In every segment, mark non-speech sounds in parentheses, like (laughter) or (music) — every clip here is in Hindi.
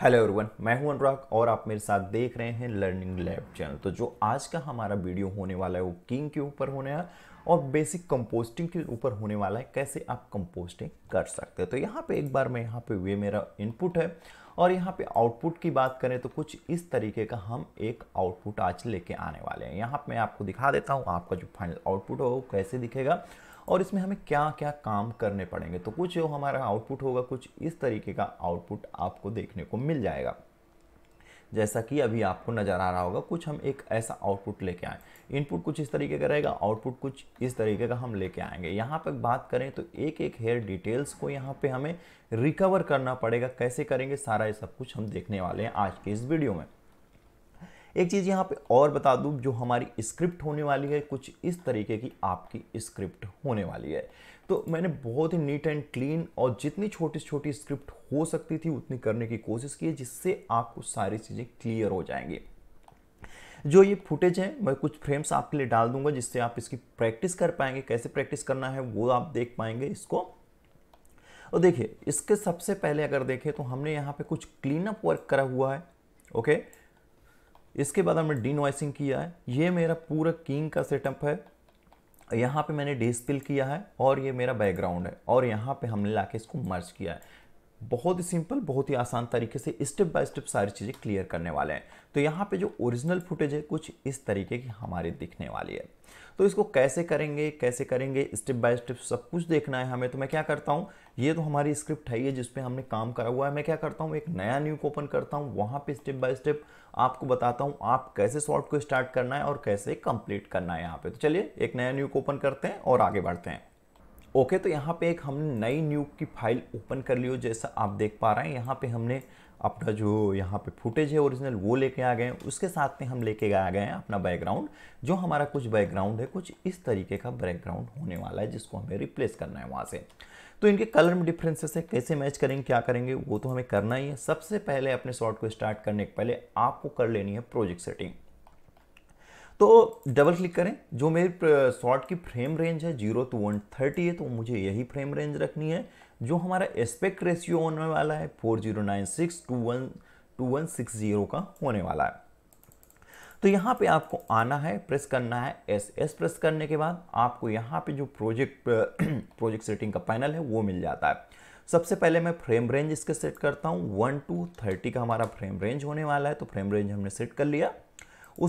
हेलो एवरीवन मैं हूं अनुराग और आप मेरे साथ देख रहे हैं लर्निंग लैब चैनल तो जो आज का हमारा वीडियो होने वाला है वो किंग के ऊपर होने वाला और बेसिक कंपोस्टिंग के ऊपर होने वाला है कैसे आप कंपोस्टिंग कर सकते हैं तो यहाँ पे एक बार मैं यहाँ पे वे मेरा इनपुट है और यहाँ पे आउटपुट की बात करें तो कुछ इस तरीके का हम एक आउटपुट आज लेके आने वाले हैं यहाँ पे मैं आपको दिखा देता हूँ आपका जो फाइनल आउटपुट हो वो कैसे दिखेगा और इसमें हमें क्या क्या काम करने पड़ेंगे तो कुछ जो हमारा आउटपुट होगा कुछ इस तरीके का आउटपुट आपको देखने को मिल जाएगा जैसा कि अभी आपको नज़र आ रहा होगा कुछ हम एक ऐसा आउटपुट लेके आए इनपुट कुछ इस तरीके का रहेगा आउटपुट कुछ इस तरीके का हम लेके आएंगे यहाँ पर बात करें तो एक एक हेयर डिटेल्स को यहाँ पे हमें रिकवर करना पड़ेगा कैसे करेंगे सारा ये सब कुछ हम देखने वाले हैं आज के इस वीडियो में एक चीज़ यहाँ पे और बता दूँ जो हमारी स्क्रिप्ट होने वाली है कुछ इस तरीके की आपकी स्क्रिप्ट होने वाली है तो मैंने बहुत ही नीट एंड क्लीन और जितनी छोटी छोटी स्क्रिप्ट हो सकती थी उतनी करने की कोशिश की जिससे आपको सारी चीज़ें क्लियर हो जाएंगी जो ये फुटेज है मैं कुछ फ्रेम्स आपके लिए डाल दूंगा जिससे आप इसकी प्रैक्टिस कर पाएंगे कैसे प्रैक्टिस करना है वो आप देख पाएंगे इसको और देखिए इसके सबसे पहले अगर देखें तो हमने यहाँ पे कुछ क्लीन अप वर्क करा हुआ है ओके इसके बाद हमने डी किया है ये मेरा पूरा किंग का सेटअप है यहाँ पे मैंने डे स्पिल किया है और ये मेरा बैकग्राउंड है और यहाँ पे हमने लाके इसको मर्ज किया है बहुत ही सिंपल बहुत ही आसान तरीके से स्टेप बाय स्टेप सारी चीज़ें क्लियर करने वाले हैं तो यहाँ पे जो ओरिजिनल फुटेज है कुछ इस तरीके की हमारी दिखने वाली है तो इसको कैसे करेंगे कैसे करेंगे स्टेप बाय स्टेप सब कुछ देखना है हमें तो मैं क्या करता हूँ ये तो हमारी स्क्रिप्ट है ये जिसपे हमने काम करा हुआ है मैं क्या करता हूँ एक नया न्यू ओपन करता हूँ वहाँ पर स्टेप बाय स्टेप आपको बताता हूँ आप कैसे सॉल्व को स्टार्ट करना है और कैसे कंप्लीट करना है यहाँ पे तो चलिए एक नया न्यू ओपन करते हैं और आगे बढ़ते हैं ओके तो यहाँ पे एक हमने नई न्यू की फाइल ओपन कर ली हो जैसा आप देख पा रहे हैं यहाँ पे हमने अपना जो यहाँ पे फुटेज है ओरिजिनल वो लेके आ गए हैं उसके साथ में हम लेके आ गए हैं अपना बैकग्राउंड जो हमारा कुछ बैकग्राउंड है कुछ इस तरीके का बैकग्राउंड होने वाला है जिसको हमें रिप्लेस करना है वहाँ से तो इनके कलर में डिफरेंसेस है कैसे मैच करेंगे क्या करेंगे वो तो हमें करना ही है सबसे पहले अपने शॉट को स्टार्ट करने के पहले आपको कर लेनी है प्रोजेक्ट सेटिंग तो डबल क्लिक करें जो मेरी शॉर्ट की फ्रेम रेंज है जीरो टू वन थर्टी है तो मुझे यही फ्रेम रेंज रखनी है जो हमारा एस्पेक्ट रेशियो होने वाला है four zero nine six two one two one six zero का होने वाला है तो यहाँ पे आपको आना है प्रेस करना है एस एस प्रेस करने के बाद आपको यहाँ पे जो प्रोजेक्ट प्रोजेक्ट सेटिंग का पैनल है वो मिल जाता है सबसे पहले मैं फ्रेम रेंज इसके सेट करता हूँ वन टू थर्टी का हमारा फ्रेम रेंज होने वाला है तो फ्रेम रेंज हमने सेट कर लिया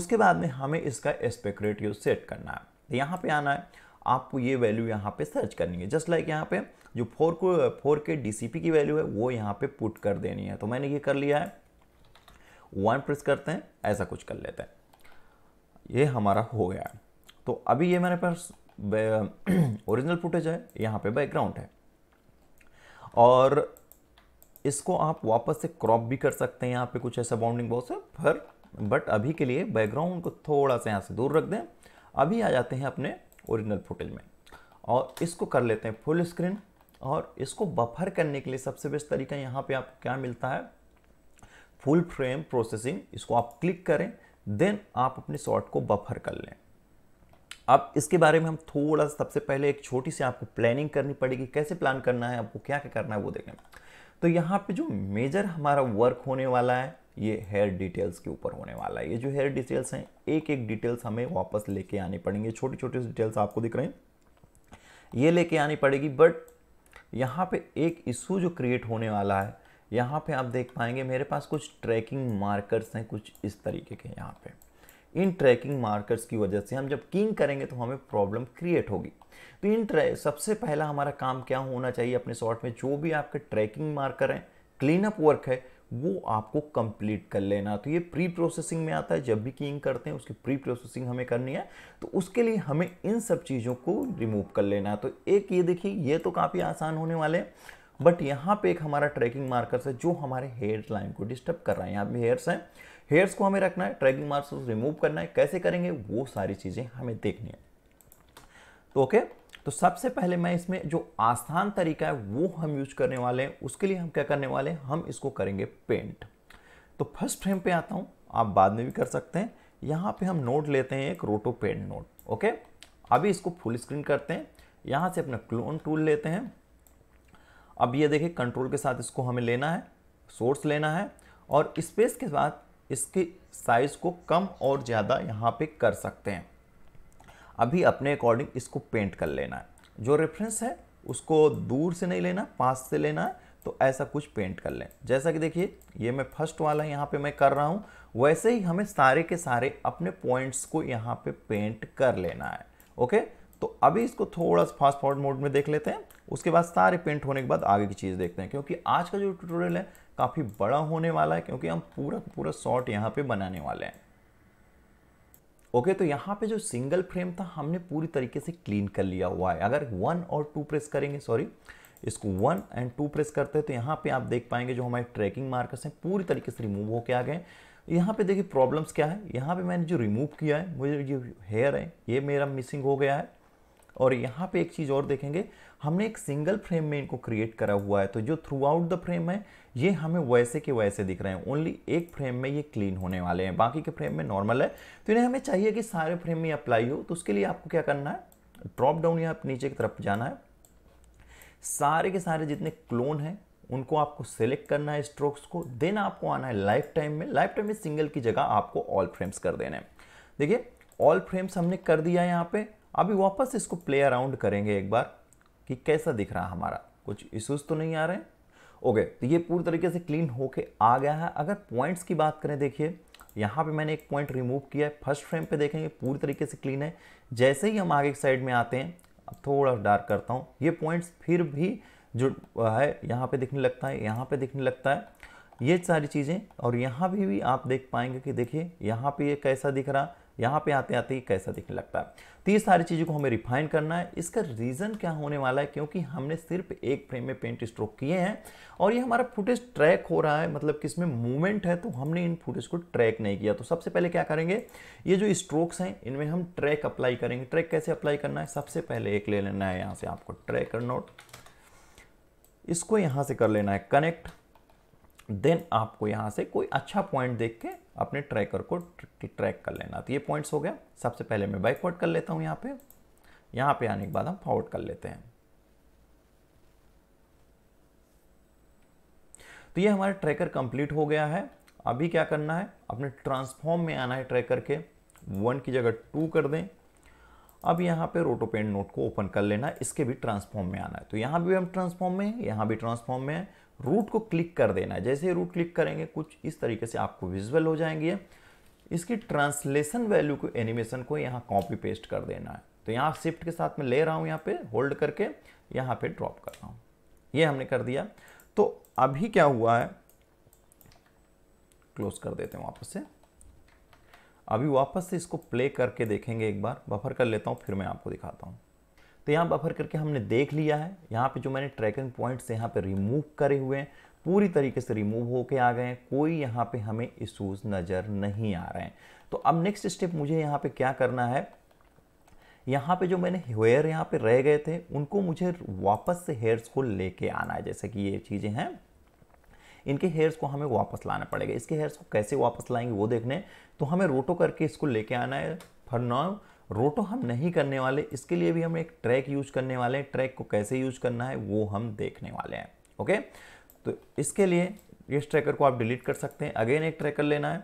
उसके बाद में हमें इसका एस्पेक्ट रेटियो सेट करना है तो यहाँ पर आना है आपको ये वैल्यू यहाँ पे सर्च करनी है जस्ट लाइक यहाँ पे जो फोर को फोर के डी की वैल्यू है वो यहाँ पे पुट कर देनी है तो मैंने ये कर लिया है वन प्रेस करते हैं ऐसा कुछ कर लेते हैं ये हमारा हो गया है तो अभी ये मेरे पास ओरिजिनल फुटेज (clears throat) है यहाँ पे बैकग्राउंड है और इसको आप वापस से क्रॉप भी कर सकते हैं यहाँ पे कुछ ऐसा बाउंडिंग बॉक्स है पर बट अभी के लिए बैकग्राउंड को थोड़ा सा यहाँ से दूर रख दें अभी आ जाते हैं अपने ओरिजिनल फुटेज में और इसको कर लेते हैं फुल स्क्रीन और इसको बफर करने के लिए सबसे बेस्ट तरीका यहाँ पे आपको क्या मिलता है फुल फ्रेम प्रोसेसिंग इसको आप क्लिक करें देन आप अपने शॉर्ट को बफर कर लें अब इसके बारे में हम थोड़ा सबसे पहले एक छोटी सी आपको प्लानिंग करनी पड़ेगी कैसे प्लान करना है आपको क्या क्या करना है वो देखें तो यहाँ पे जो मेजर हमारा वर्क होने वाला है ये हेयर डिटेल्स के ऊपर होने वाला है ये जो हेयर डिटेल्स हैं एक एक डिटेल्स हमें वापस लेके आने पड़ेंगे छोटी छोटी डिटेल्स आपको दिख रहे हैं ये लेके आनी पड़ेगी बट यहाँ पे एक इशू जो क्रिएट होने वाला है यहाँ पे आप देख पाएंगे मेरे पास कुछ ट्रैकिंग मार्कर्स हैं कुछ इस तरीके के यहाँ पे इन ट्रैकिंग मार्कर्स की वजह से हम जब किंग करेंगे तो हमें प्रॉब्लम क्रिएट होगी तो इन सबसे पहला हमारा काम क्या होना चाहिए अपने शॉर्ट में जो भी आपके ट्रैकिंग मार्कर हैं क्लीन अप वर्क है वो आपको कंप्लीट कर लेना तो ये प्री प्रोसेसिंग में आता है जब भी किंग करते हैं उसकी प्री प्रोसेसिंग हमें करनी है तो उसके लिए हमें इन सब चीज़ों को रिमूव कर लेना है तो एक ये देखिए ये तो काफ़ी आसान होने वाले हैं बट यहाँ पे एक हमारा ट्रैकिंग मार्कर्स है जो हमारे हेयर लाइन को डिस्टर्ब कर रहा है यहाँ पे हेयर्स हैं हेयर्स को हमें रखना है ट्रैकिंग को रिमूव करना है कैसे करेंगे वो सारी चीज़ें हमें देखनी है तो ओके तो सबसे पहले मैं इसमें जो आसान तरीका है वो हम यूज करने वाले हैं उसके लिए हम क्या करने वाले हैं हम इसको करेंगे पेंट तो फर्स्ट फ्रेम पे आता हूँ आप बाद में भी कर सकते हैं यहाँ पे हम नोट लेते हैं एक रोटो पेंट नोट ओके अभी इसको फुल स्क्रीन करते हैं यहाँ से अपना क्लोन टूल लेते हैं अब ये देखिए कंट्रोल के साथ इसको हमें लेना है सोर्स लेना है और स्पेस के साथ इसके साइज़ को कम और ज़्यादा यहाँ पे कर सकते हैं अभी अपने अकॉर्डिंग इसको पेंट कर लेना है जो रेफरेंस है उसको दूर से नहीं लेना पास से लेना है तो ऐसा कुछ पेंट कर लें जैसा कि देखिए ये मैं फर्स्ट वाला यहाँ पे मैं कर रहा हूँ वैसे ही हमें सारे के सारे अपने पॉइंट्स को यहाँ पे पेंट कर लेना है ओके तो अभी इसको थोड़ा सा फास्ट फॉरवर्ड मोड में देख लेते हैं उसके बाद सारे पेंट होने के बाद आगे की चीज़ देखते हैं क्योंकि आज का जो ट्यूटोरियल है काफ़ी बड़ा होने वाला है क्योंकि हम पूरा पूरा शॉर्ट यहाँ पे बनाने वाले हैं ओके okay, तो यहाँ पे जो सिंगल फ्रेम था हमने पूरी तरीके से क्लीन कर लिया हुआ है अगर वन और टू प्रेस करेंगे सॉरी इसको वन एंड टू प्रेस करते हैं तो यहाँ पे आप देख पाएंगे जो हमारे ट्रैकिंग मार्कर्स हैं पूरी तरीके से रिमूव होके आ गए यहाँ पे देखिए प्रॉब्लम्स क्या है यहाँ पे मैंने जो रिमूव किया है मुझे ये हेयर है ये मेरा मिसिंग हो गया है और यहाँ पे एक चीज़ और देखेंगे हमने एक सिंगल फ्रेम में इनको क्रिएट करा हुआ है तो जो थ्रू आउट द फ्रेम है ये हमें वैसे के वैसे दिख रहे हैं ओनली एक फ्रेम में ये क्लीन होने वाले हैं बाकी के फ्रेम में नॉर्मल है तो इन्हें हमें चाहिए कि सारे फ्रेम में अप्लाई हो तो उसके लिए आपको क्या करना है ड्रॉप डाउन या नीचे की तरफ जाना है सारे के सारे जितने क्लोन हैं उनको आपको सेलेक्ट करना है स्ट्रोक्स को देन आपको आना है लाइफ टाइम में लाइफ टाइम में सिंगल की जगह आपको ऑल फ्रेम्स कर देना है देखिए ऑल फ्रेम्स हमने कर दिया यहाँ पे अभी वापस इसको प्ले अराउंड करेंगे एक बार कि कैसा दिख रहा है हमारा कुछ इशूज़ तो नहीं आ रहे ओके तो ये पूरी तरीके से क्लीन होके आ गया है अगर पॉइंट्स की बात करें देखिए यहाँ पे मैंने एक पॉइंट रिमूव किया है फर्स्ट फ्रेम पे देखेंगे पूरी तरीके से क्लीन है जैसे ही हम आगे की साइड में आते हैं थोड़ा डार्क करता हूँ ये पॉइंट्स फिर भी जो है यहाँ पे दिखने लगता है यहाँ पे दिखने लगता है ये सारी चीज़ें और यहाँ भी, भी आप देख पाएंगे कि देखिए यहाँ पे ये कैसा दिख रहा यहाँ पे आते आते ही कैसा दिखने लगता है तो ये सारी चीज़ों को हमें रिफाइन करना है इसका रीज़न क्या होने वाला है क्योंकि हमने सिर्फ एक फ्रेम में पेंट स्ट्रोक किए हैं और ये हमारा फुटेज ट्रैक हो रहा है मतलब कि इसमें मूवमेंट है तो हमने इन फुटेज को ट्रैक नहीं किया तो सबसे पहले क्या करेंगे ये जो स्ट्रोक्स हैं इनमें हम ट्रैक अप्लाई करेंगे ट्रैक कैसे अप्लाई करना है सबसे पहले एक ले लेना है यहाँ से आपको ट्रैक नोट इसको यहाँ से कर लेना है कनेक्ट देन आपको यहाँ से कोई अच्छा पॉइंट देख के अपने ट्रैकर को ट्रैक कर लेना तो ये पॉइंट्स हो गया सबसे पहले मैं बैकवर्ड कर लेता हूँ यहाँ पे यहाँ पे आने के बाद हम फॉर्ड कर लेते हैं तो ये हमारा ट्रैकर कंप्लीट हो गया है अभी क्या करना है अपने ट्रांसफॉर्म में आना है ट्रैकर के वन की जगह टू कर दें अब यहाँ पे रोटोपेंट नोट को ओपन कर लेना है इसके भी ट्रांसफॉर्म में आना है तो यहाँ भी हम ट्रांसफॉर्म में हैं यहाँ भी ट्रांसफॉर्म में है रूट को क्लिक कर देना है जैसे ही रूट क्लिक करेंगे कुछ इस तरीके से आपको विजुअल हो जाएंगे इसकी ट्रांसलेशन वैल्यू को एनिमेशन को यहाँ कॉपी पेस्ट कर देना है तो यहाँ शिफ्ट के साथ में ले रहा हूँ यहाँ पे होल्ड करके यहाँ पे ड्रॉप कर रहा हूँ ये हमने कर दिया तो अभी क्या हुआ है क्लोज कर देते हैं वापस से अभी वापस से इसको प्ले करके देखेंगे एक बार बफर कर लेता हूँ फिर मैं आपको दिखाता हूँ तो यहाँ बफर करके हमने देख लिया है यहाँ पे जो मैंने ट्रैकिंग पॉइंट्स यहाँ पे रिमूव करे हुए हैं पूरी तरीके से रिमूव होके आ गए हैं कोई यहाँ पे हमें इशूज़ नज़र नहीं आ रहे हैं तो अब नेक्स्ट स्टेप मुझे यहाँ पे क्या करना है यहाँ पे जो मैंने हेयर यहाँ पे रह गए थे उनको मुझे वापस से हेयर्स को लेके आना है जैसे कि ये चीज़ें हैं इनके हेयर्स को हमें वापस लाना पड़ेगा इसके हेयर्स को कैसे वापस लाएंगे वो देखने तो हमें रोटो करके इसको लेके आना है फरनाव नाउ रोटो तो हम नहीं करने वाले इसके लिए भी हम एक ट्रैक यूज करने वाले हैं ट्रैक को कैसे यूज करना है वो हम देखने वाले हैं ओके तो इसके लिए इस ट्रैकर को आप डिलीट कर सकते हैं अगेन एक ट्रैकर लेना है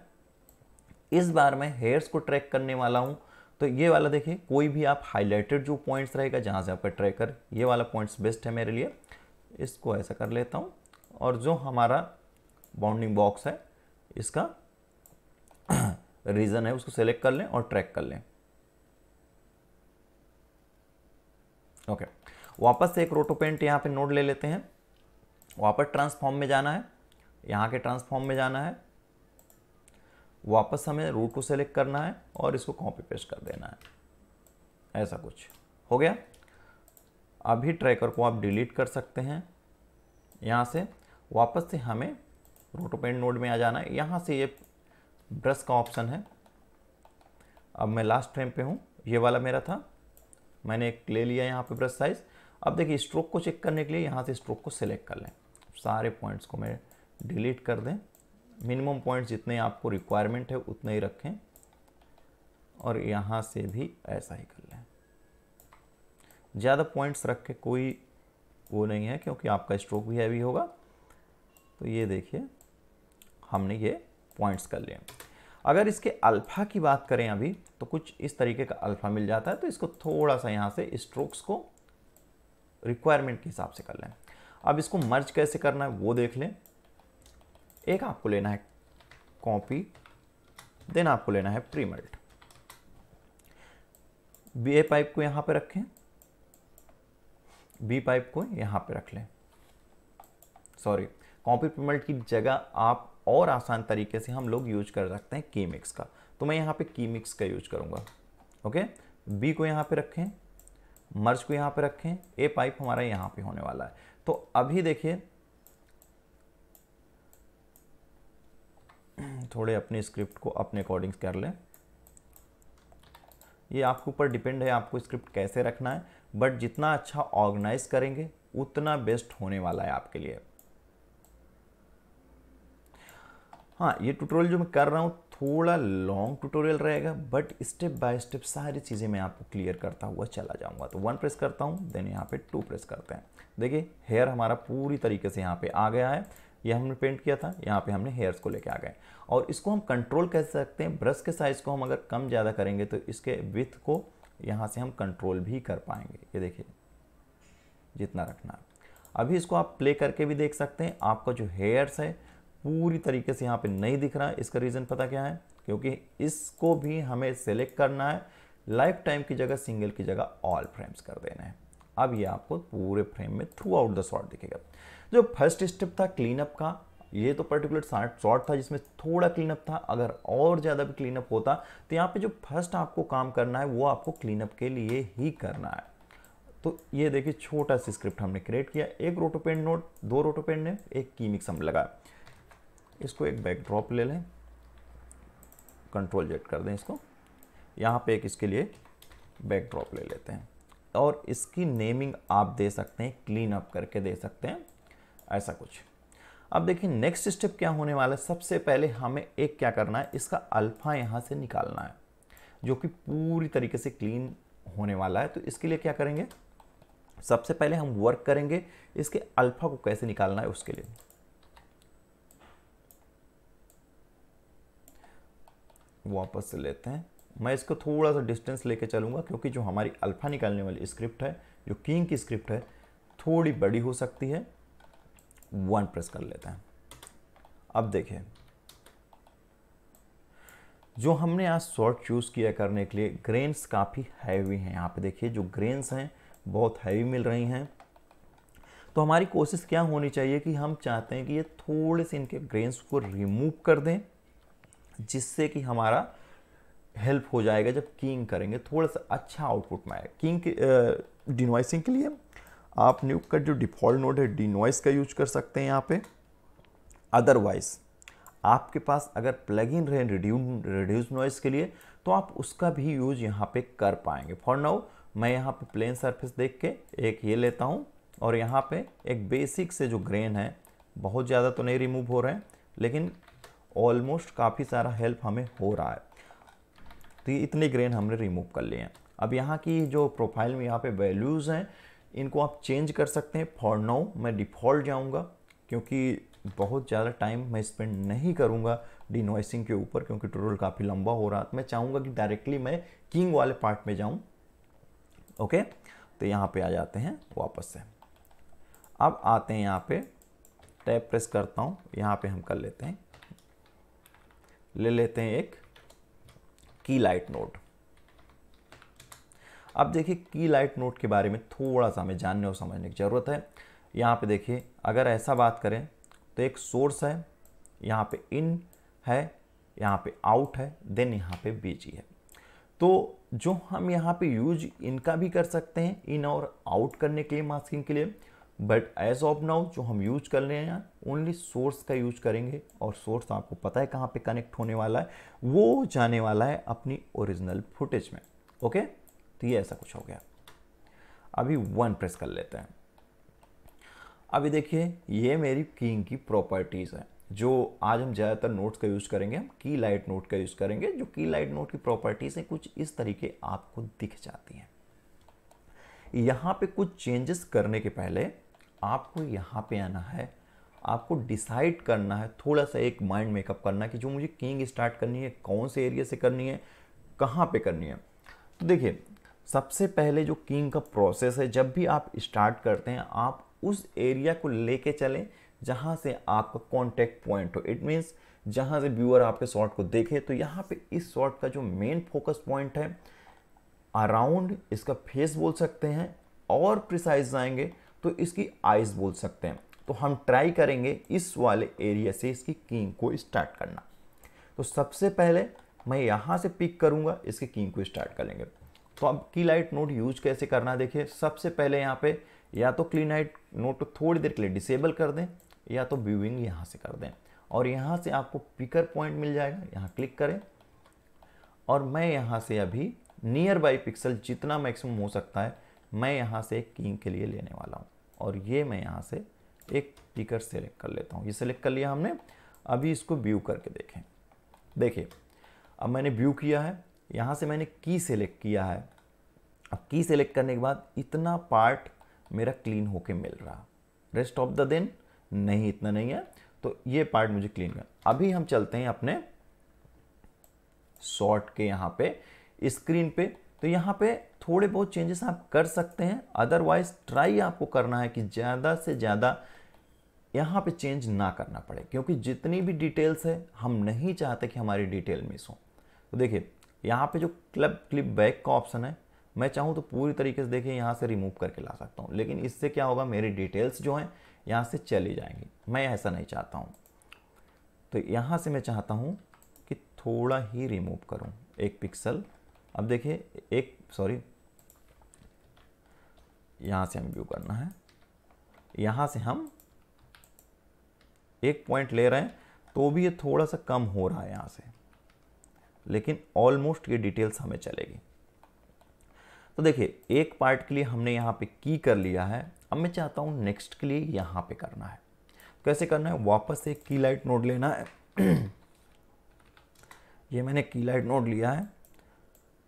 इस बार मैं हेयर्स को ट्रैक करने वाला हूँ तो ये वाला देखिए कोई भी आप हाईलाइटेड जो पॉइंट्स रहेगा जहाँ से आपका ट्रैकर ये वाला पॉइंट्स बेस्ट है मेरे लिए इसको ऐसा कर लेता हूँ और जो हमारा बाउंडिंग बॉक्स है इसका रीज़न (clears throat) है उसको सेलेक्ट कर लें और ट्रैक कर लें ओके वापस से एक रोटोपेंट यहाँ पे नोड ले लेते हैं वापस ट्रांसफॉर्म में जाना है यहाँ के ट्रांसफॉर्म में जाना है वापस हमें रूट को सेलेक्ट करना है और इसको कॉपी पेस्ट कर देना है ऐसा कुछ हो गया अभी ट्रैकर को आप डिलीट कर सकते हैं यहाँ से वापस से हमें रोटोपेंट नोड में आ जाना है यहाँ से ये ब्रश का ऑप्शन है अब मैं लास्ट फ्रेम पे हूँ ये वाला मेरा था मैंने एक ले लिया यहाँ पे ब्रश साइज़ अब देखिए स्ट्रोक को चेक करने के लिए यहाँ से स्ट्रोक को सिलेक्ट कर लें सारे पॉइंट्स को मैं डिलीट कर दें मिनिमम पॉइंट्स जितने आपको रिक्वायरमेंट है उतने ही रखें और यहाँ से भी ऐसा ही कर लें ज़्यादा पॉइंट्स रख के कोई वो नहीं है क्योंकि आपका स्ट्रोक भी हैवी होगा तो ये देखिए हमने ये पॉइंट्स कर लिए अगर इसके अल्फ़ा की बात करें अभी तो कुछ इस तरीके का अल्फ़ा मिल जाता है तो इसको थोड़ा सा यहाँ से स्ट्रोक्स को रिक्वायरमेंट के हिसाब से कर लें अब इसको मर्ज कैसे करना है वो देख लें एक आपको लेना है कॉपी देन आपको लेना है प्रीमल्ट बी ए पाइप को यहाँ पर रखें बी पाइप को यहाँ पर रख लें सॉरी कॉपी प्रीमल्ट की जगह आप और आसान तरीके से हम लोग यूज कर सकते हैं की मिक्स का तो मैं यहाँ पे की मिक्स का यूज करूँगा ओके बी को यहाँ पे रखें मर्ज को यहाँ पे रखें ए पाइप हमारा यहाँ पे होने वाला है तो अभी देखिए थोड़े अपने स्क्रिप्ट को अपने अकॉर्डिंग कर लें ये आपके ऊपर डिपेंड है आपको स्क्रिप्ट कैसे रखना है बट जितना अच्छा ऑर्गेनाइज करेंगे उतना बेस्ट होने वाला है आपके लिए हाँ ये ट्यूटोरियल जो मैं कर रहा हूँ थोड़ा लॉन्ग ट्यूटोरियल रहेगा बट स्टेप बाय स्टेप सारी चीज़ें मैं आपको क्लियर करता हुआ चला जाऊँगा तो वन प्रेस करता हूँ देन यहाँ पे टू प्रेस करते हैं देखिए हेयर हमारा पूरी तरीके से यहाँ पे आ गया है ये हमने पेंट किया था यहाँ पे हमने हेयर्स को लेके आ गए और इसको हम कंट्रोल कर सकते हैं ब्रश के साइज़ को हम अगर कम ज़्यादा करेंगे तो इसके विथ को यहाँ से हम कंट्रोल भी कर पाएंगे ये देखिए जितना रखना अभी इसको आप प्ले करके भी देख सकते हैं आपका जो हेयर्स है पूरी तरीके से यहाँ पे नहीं दिख रहा है इसका रीज़न पता क्या है क्योंकि इसको भी हमें सेलेक्ट करना है लाइफ टाइम की जगह सिंगल की जगह ऑल फ्रेम्स कर देना है अब ये आपको पूरे फ्रेम में थ्रू आउट द शॉट दिखेगा जो फर्स्ट स्टेप था क्लीनअप का ये तो पर्टिकुलर शॉर्ट शॉट था जिसमें थोड़ा क्लीनअप था अगर और ज़्यादा भी क्लीनअप होता तो यहाँ पे जो फर्स्ट आपको काम करना है वो आपको क्लीनअप के लिए ही करना है तो ये देखिए छोटा सा स्क्रिप्ट हमने क्रिएट किया एक रोटोपेन नोट दो रोटोपेन ने एक कीमिक्स हम लगाया इसको एक बैकड्रॉप ले लें कंट्रोल जेट कर दें इसको यहाँ पे एक इसके लिए बैकड्रॉप ले लेते हैं और इसकी नेमिंग आप दे सकते हैं क्लीन अप करके दे सकते हैं ऐसा कुछ अब देखिए नेक्स्ट स्टेप क्या होने वाला है सबसे पहले हमें एक क्या करना है इसका अल्फ़ा यहाँ से निकालना है जो कि पूरी तरीके से क्लीन होने वाला है तो इसके लिए क्या करेंगे सबसे पहले हम वर्क करेंगे इसके अल्फ़ा को कैसे निकालना है उसके लिए वापस से लेते हैं मैं इसको थोड़ा सा डिस्टेंस लेके चलूँगा क्योंकि जो हमारी अल्फ़ा निकालने वाली स्क्रिप्ट है जो किंग की स्क्रिप्ट है थोड़ी बड़ी हो सकती है वन प्रेस कर लेते हैं अब देखिए जो हमने आज शॉर्ट चूज़ किया करने के लिए ग्रेन्स काफ़ी हैवी हैं यहाँ पे देखिए जो ग्रेन्स हैं बहुत हैवी मिल रही हैं तो हमारी कोशिश क्या होनी चाहिए कि हम चाहते हैं कि ये थोड़े से इनके ग्रेन्स को रिमूव कर दें जिससे कि हमारा हेल्प हो जाएगा जब किंग करेंगे थोड़ा सा अच्छा आउटपुट में आएगा किंग डिनॉइसिंग के लिए आप न्यूक का जो डिफ़ॉल्ट नोड है डिनोइस का यूज कर सकते हैं यहाँ पे अदरवाइज आपके पास अगर प्लग इन रहे रिड्यूस नॉइस के लिए तो आप उसका भी यूज यहाँ पे कर पाएंगे फॉर नाउ मैं यहाँ पे प्लेन सरफेस देख के एक ये लेता हूँ और यहाँ पे एक बेसिक से जो ग्रेन है बहुत ज़्यादा तो नहीं रिमूव हो रहे हैं लेकिन ऑलमोस्ट काफ़ी सारा हेल्प हमें हो रहा है तो ये इतने ग्रेन हमने रिमूव कर लिए हैं अब यहाँ की जो प्रोफाइल में यहाँ पे वैल्यूज़ हैं इनको आप चेंज कर सकते हैं फॉर नाउ मैं डिफ़ॉल्ट जाऊँगा क्योंकि बहुत ज़्यादा टाइम मैं स्पेंड नहीं करूँगा डिनोइसिंग के ऊपर क्योंकि टोटल काफ़ी लंबा हो रहा है मैं चाहूँगा कि डायरेक्टली मैं किंग वाले पार्ट में जाऊँ ओके तो यहाँ पर आ जाते हैं वापस से अब आते हैं यहाँ पर टैप प्रेस करता हूँ यहाँ पर हम कर लेते हैं ले लेते हैं एक की लाइट नोड अब देखिए की लाइट नोड के बारे में थोड़ा सा हमें जानने और समझने की ज़रूरत है यहाँ पे देखिए अगर ऐसा बात करें तो एक सोर्स है यहाँ पे इन है यहाँ पे आउट है देन यहाँ पे बीजी है तो जो हम यहाँ पे यूज इनका भी कर सकते हैं इन और आउट करने के लिए मास्किंग के लिए बट एज ऑफ नाउ जो हम यूज कर रहे हैं ओनली सोर्स का यूज करेंगे और सोर्स तो आपको पता है कहाँ पे कनेक्ट होने वाला है वो जाने वाला है अपनी ओरिजिनल फुटेज में ओके तो ये ऐसा कुछ हो गया अभी वन प्रेस कर लेते हैं अभी देखिए ये मेरी किंग की प्रॉपर्टीज़ है जो आज हम ज़्यादातर नोट्स का यूज़ करेंगे हम की लाइट नोट का यूज़ करेंगे जो की लाइट नोट की प्रॉपर्टीज़ हैं कुछ इस तरीके आपको दिख जाती हैं यहाँ पे कुछ चेंजेस करने के पहले आपको यहाँ पे आना है आपको डिसाइड करना है थोड़ा सा एक माइंड मेकअप करना है कि जो मुझे किंग स्टार्ट करनी है कौन से एरिया से करनी है कहाँ पे करनी है तो देखिए सबसे पहले जो किंग का प्रोसेस है जब भी आप स्टार्ट करते हैं आप उस एरिया को लेके चलें जहाँ से आपका कॉन्टैक्ट पॉइंट हो इट मीन्स जहाँ से व्यूअर आपके शॉट को देखे तो यहाँ पे इस शॉट का जो मेन फोकस पॉइंट है अराउंड इसका फेस बोल सकते हैं और प्रिसाइज जाएंगे तो इसकी आइज़ बोल सकते हैं तो हम ट्राई करेंगे इस वाले एरिया से इसकी किंग को स्टार्ट करना तो सबसे पहले मैं यहाँ से पिक करूँगा इसके किंग को स्टार्ट कर लेंगे तो अब की लाइट नोट यूज कैसे करना देखिए सबसे पहले यहाँ पे या तो क्लीन लाइट नोट थोड़ी देर के लिए डिसेबल कर दें या तो व्यूइंग यहाँ से कर दें और यहाँ से आपको पिकर पॉइंट मिल जाएगा यहाँ क्लिक करें और मैं यहाँ से अभी नियर बाई पिक्सल जितना मैक्सिमम हो सकता है मैं यहाँ से एक किंग के लिए लेने वाला हूँ और ये मैं यहाँ से एक टिकर सेलेक्ट कर लेता हूँ ये सेलेक्ट कर लिया हमने अभी इसको व्यू करके देखें देखिए अब मैंने व्यू किया है यहाँ से मैंने की सेलेक्ट किया है अब की सेलेक्ट करने के बाद इतना पार्ट मेरा क्लीन होके मिल रहा रेस्ट ऑफ द दिन नहीं इतना नहीं है तो ये पार्ट मुझे क्लीन कर अभी हम चलते हैं अपने शॉर्ट के यहाँ पे स्क्रीन पे तो यहाँ पे थोड़े बहुत चेंजेस आप कर सकते हैं अदरवाइज ट्राई आपको करना है कि ज़्यादा से ज़्यादा यहाँ पे चेंज ना करना पड़े क्योंकि जितनी भी डिटेल्स है हम नहीं चाहते कि हमारी डिटेल मिस हो तो देखिए यहाँ पे जो क्लब क्लिप बैक का ऑप्शन है मैं चाहूँ तो पूरी तरीके से देखिए यहाँ से रिमूव करके ला सकता हूँ लेकिन इससे क्या होगा मेरी डिटेल्स जो हैं यहाँ से चली जाएंगी मैं ऐसा नहीं चाहता हूँ तो यहाँ से मैं चाहता हूँ कि थोड़ा ही रिमूव करूँ एक पिक्सल अब देखिए एक सॉरी यहाँ से हम व्यू करना है यहाँ से हम एक पॉइंट ले रहे हैं तो भी ये थोड़ा सा कम हो रहा है यहाँ से लेकिन ऑलमोस्ट ये डिटेल्स हमें चलेगी तो देखिए एक पार्ट के लिए हमने यहाँ पे की कर लिया है अब मैं चाहता हूँ नेक्स्ट के लिए यहाँ पे करना है तो कैसे करना है वापस से की लाइट नोड लेना है (clears throat) ये मैंने की लाइट नोड लिया है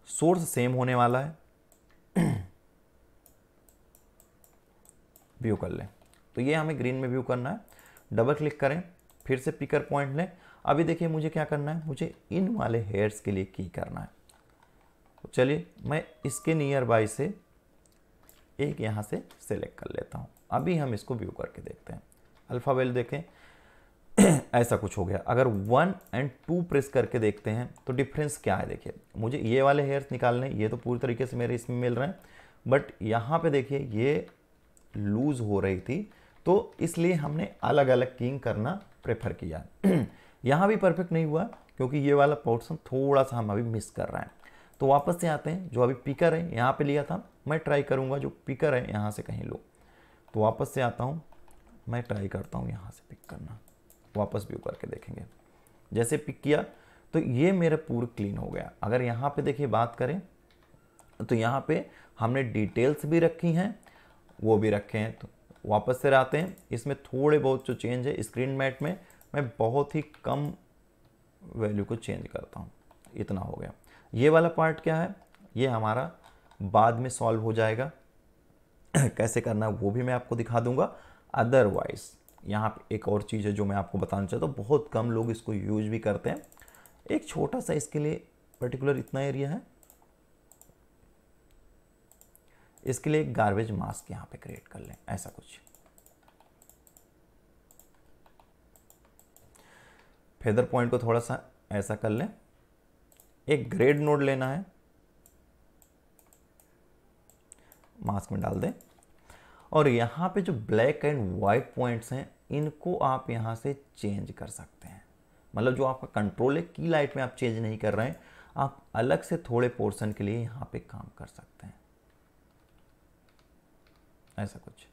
सोर्स सेम होने वाला है व्यू कर लें तो ये हमें ग्रीन में व्यू करना है डबल क्लिक करें फिर से पिकर पॉइंट लें अभी देखिए मुझे क्या करना है मुझे इन वाले हेयर्स के लिए की करना है तो चलिए मैं इसके नियर बाय से एक यहाँ से सेलेक्ट कर लेता हूँ अभी हम इसको व्यू करके देखते हैं अल्फावेल देखें (clears throat) ऐसा कुछ हो गया अगर वन एंड टू प्रेस करके देखते हैं तो डिफरेंस क्या है देखिए मुझे ये वाले हेयर्स निकालने ये तो पूरी तरीके से मेरे इसमें मिल रहे हैं बट यहाँ पे देखिए ये लूज़ हो रही थी तो इसलिए हमने अलग अलग किंग करना प्रेफर किया (clears throat) यहाँ भी परफेक्ट नहीं हुआ क्योंकि ये वाला पोर्सन थोड़ा सा हम अभी मिस कर रहे हैं तो वापस से आते हैं जो अभी पिकर है यहाँ पर लिया था मैं ट्राई करूँगा जो पिकर है यहाँ से कहीं लो तो वापस से आता हूँ मैं ट्राई करता हूँ यहाँ से पिक करना वापस व्यू करके देखेंगे जैसे पिक किया तो ये मेरा पूरा क्लीन हो गया अगर यहाँ पे देखिए बात करें तो यहाँ पे हमने डिटेल्स भी रखी हैं वो भी रखे हैं तो वापस से आते हैं इसमें थोड़े बहुत जो चेंज है स्क्रीन मैट में मैं बहुत ही कम वैल्यू को चेंज करता हूँ इतना हो गया ये वाला पार्ट क्या है ये हमारा बाद में सॉल्व हो जाएगा (clears throat) कैसे करना है वो भी मैं आपको दिखा दूंगा अदरवाइज यहाँ पे एक और चीज़ है जो मैं आपको बताना चाहता हूँ बहुत कम लोग इसको यूज भी करते हैं एक छोटा सा इसके लिए पर्टिकुलर इतना एरिया है इसके लिए एक गार्बेज मास्क यहाँ पे क्रिएट कर लें ऐसा कुछ फेदर पॉइंट को थोड़ा सा ऐसा कर लें एक ग्रेड नोड लेना है मास्क में डाल दें और यहाँ पे जो ब्लैक एंड व्हाइट पॉइंट्स हैं इनको आप यहाँ से चेंज कर सकते हैं मतलब जो आपका कंट्रोल है की लाइट में आप चेंज नहीं कर रहे हैं आप अलग से थोड़े पोर्शन के लिए यहाँ पे काम कर सकते हैं ऐसा कुछ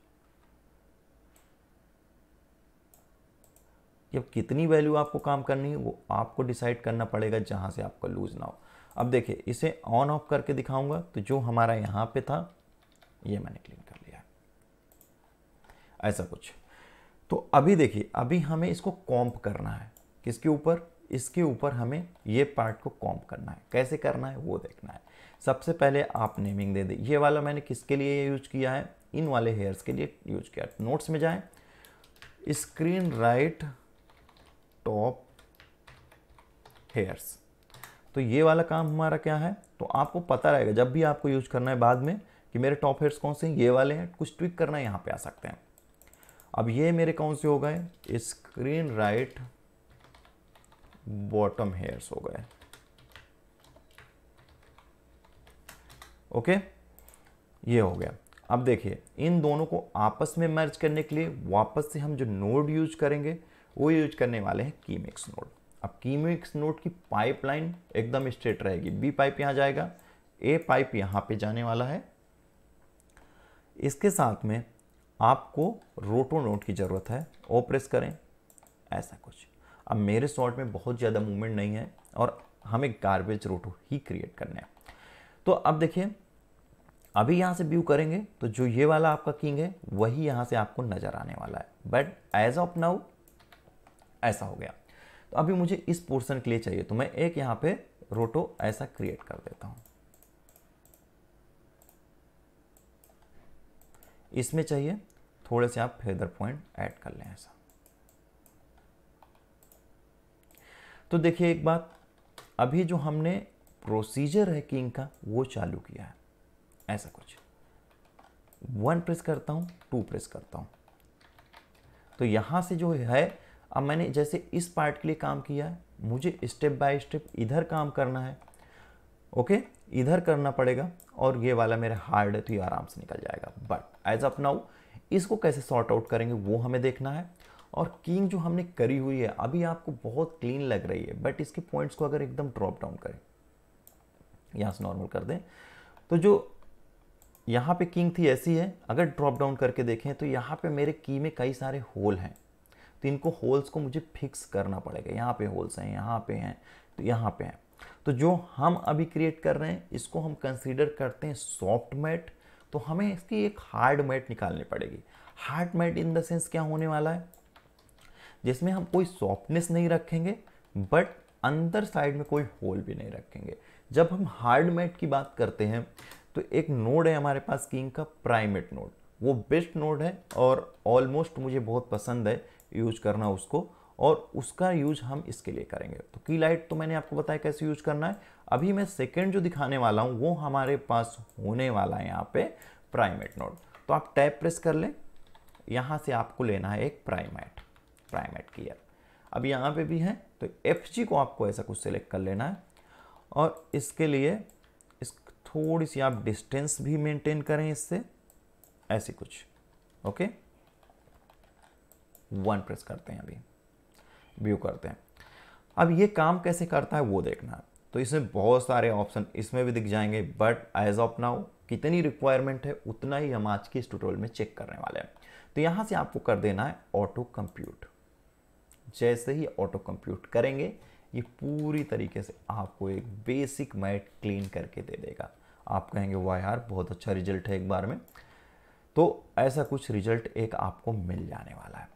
जब कितनी वैल्यू आपको काम करनी है वो आपको डिसाइड करना पड़ेगा जहां से आपका लूज ना हो अब देखिए इसे ऑन ऑफ करके दिखाऊंगा तो जो हमारा यहां पे था ये मैंने क्लीन कर लिया ऐसा कुछ तो अभी देखिए अभी हमें इसको कॉम्प करना है किसके ऊपर इसके ऊपर हमें ये पार्ट को कॉम्प करना है कैसे करना है वो देखना है सबसे पहले आप नेमिंग दे दें ये वाला मैंने किसके लिए यूज किया है इन वाले हेयर्स के लिए यूज किया नोट्स में जाएं स्क्रीन राइट टॉप हेयर्स तो ये वाला काम हमारा क्या है तो आपको पता रहेगा जब भी आपको यूज करना है बाद में कि मेरे टॉप हेयर्स कौन से हैं ये वाले हैं कुछ ट्विक करना है यहाँ पे आ सकते हैं अब ये मेरे कौन से हो गए स्क्रीन राइट बॉटम हेयर्स हो गए ओके ये हो गया अब देखिए इन दोनों को आपस में मर्ज करने के लिए वापस से हम जो नोड यूज करेंगे वो यूज करने वाले हैं कीमिक्स नोड अब कीमिक्स नोड की पाइपलाइन एकदम स्ट्रेट रहेगी बी पाइप यहां जाएगा ए पाइप यहां पे जाने वाला है इसके साथ में आपको रोटो नोट की ज़रूरत है ओ प्रेस करें ऐसा कुछ अब मेरे शॉर्ट में बहुत ज़्यादा मूवमेंट नहीं है और हमें गार्बेज रोटो ही क्रिएट करना है तो अब देखिए अभी यहाँ से व्यू करेंगे तो जो ये वाला आपका किंग है वही यहाँ से आपको नज़र आने वाला है बट एज ऑफ नाउ ऐसा हो गया तो अभी मुझे इस पोर्सन के लिए चाहिए तो मैं एक यहाँ पर रोटो ऐसा क्रिएट कर देता हूँ इसमें चाहिए थोड़े से आप फेदर पॉइंट ऐड कर लें ऐसा तो देखिए एक बात अभी जो हमने प्रोसीजर है किंग का वो चालू किया है ऐसा कुछ वन प्रेस करता हूं टू प्रेस करता हूं तो यहां से जो है अब मैंने जैसे इस पार्ट के लिए काम किया है मुझे स्टेप बाय स्टेप इधर काम करना है ओके इधर करना पड़ेगा और ये वाला मेरा हार्ड है तो ये आराम से निकल जाएगा बट एज ऑफ नाउ इसको कैसे सॉर्ट आउट करेंगे वो हमें देखना है और किंग जो हमने करी हुई है अभी आपको बहुत क्लीन लग रही है बट इसके पॉइंट्स को अगर एकदम ड्रॉप डाउन करें यहाँ से नॉर्मल कर दें तो जो यहाँ पे किंग थी ऐसी है अगर ड्रॉप डाउन करके देखें तो यहाँ पे मेरे की में कई सारे होल हैं तो इनको होल्स को मुझे फिक्स करना पड़ेगा यहाँ पे होल्स हैं यहाँ पे हैं तो यहाँ पे हैं तो जो हम अभी क्रिएट कर रहे हैं इसको हम कंसिडर करते हैं सॉफ्ट मैट तो हमें इसकी एक हार्ड मैट निकालनी पड़ेगी hard matte in the sense क्या होने वाला है जिसमें हम कोई सॉफ्टनेस नहीं रखेंगे बट अंदर साइड में कोई होल भी नहीं रखेंगे जब हम हार्ड मैट की बात करते हैं तो एक नोड है हमारे पास किंग का प्राइमेट नोड वो बेस्ट नोड है और ऑलमोस्ट मुझे बहुत पसंद है यूज करना उसको और उसका यूज हम इसके लिए करेंगे तो की लाइट तो मैंने आपको बताया कैसे यूज करना है अभी मैं सेकेंड जो दिखाने वाला हूँ वो हमारे पास होने वाला है यहाँ पे प्राइमेट नोट तो आप टैप प्रेस कर लें यहाँ से आपको लेना है एक प्राइमेट प्राइमेट की अब यहाँ पे भी है तो एफ को आपको ऐसा कुछ सेलेक्ट कर लेना है और इसके लिए इस थोड़ी सी आप डिस्टेंस भी मेंटेन करें इससे ऐसे कुछ ओके वन प्रेस करते हैं अभी व्यू करते हैं अब ये काम कैसे करता है वो देखना है तो इसमें बहुत सारे ऑप्शन इसमें भी दिख जाएंगे बट एज ऑफ नाउ कितनी रिक्वायरमेंट है उतना ही हम आज के इस टूटोल में चेक करने वाले हैं तो यहाँ से आपको कर देना है ऑटो कंप्यूट जैसे ही ऑटो कंप्यूट करेंगे ये पूरी तरीके से आपको एक बेसिक मैट क्लीन करके दे देगा आप कहेंगे वाह यार बहुत अच्छा रिजल्ट है एक बार में तो ऐसा कुछ रिजल्ट एक आपको मिल जाने वाला है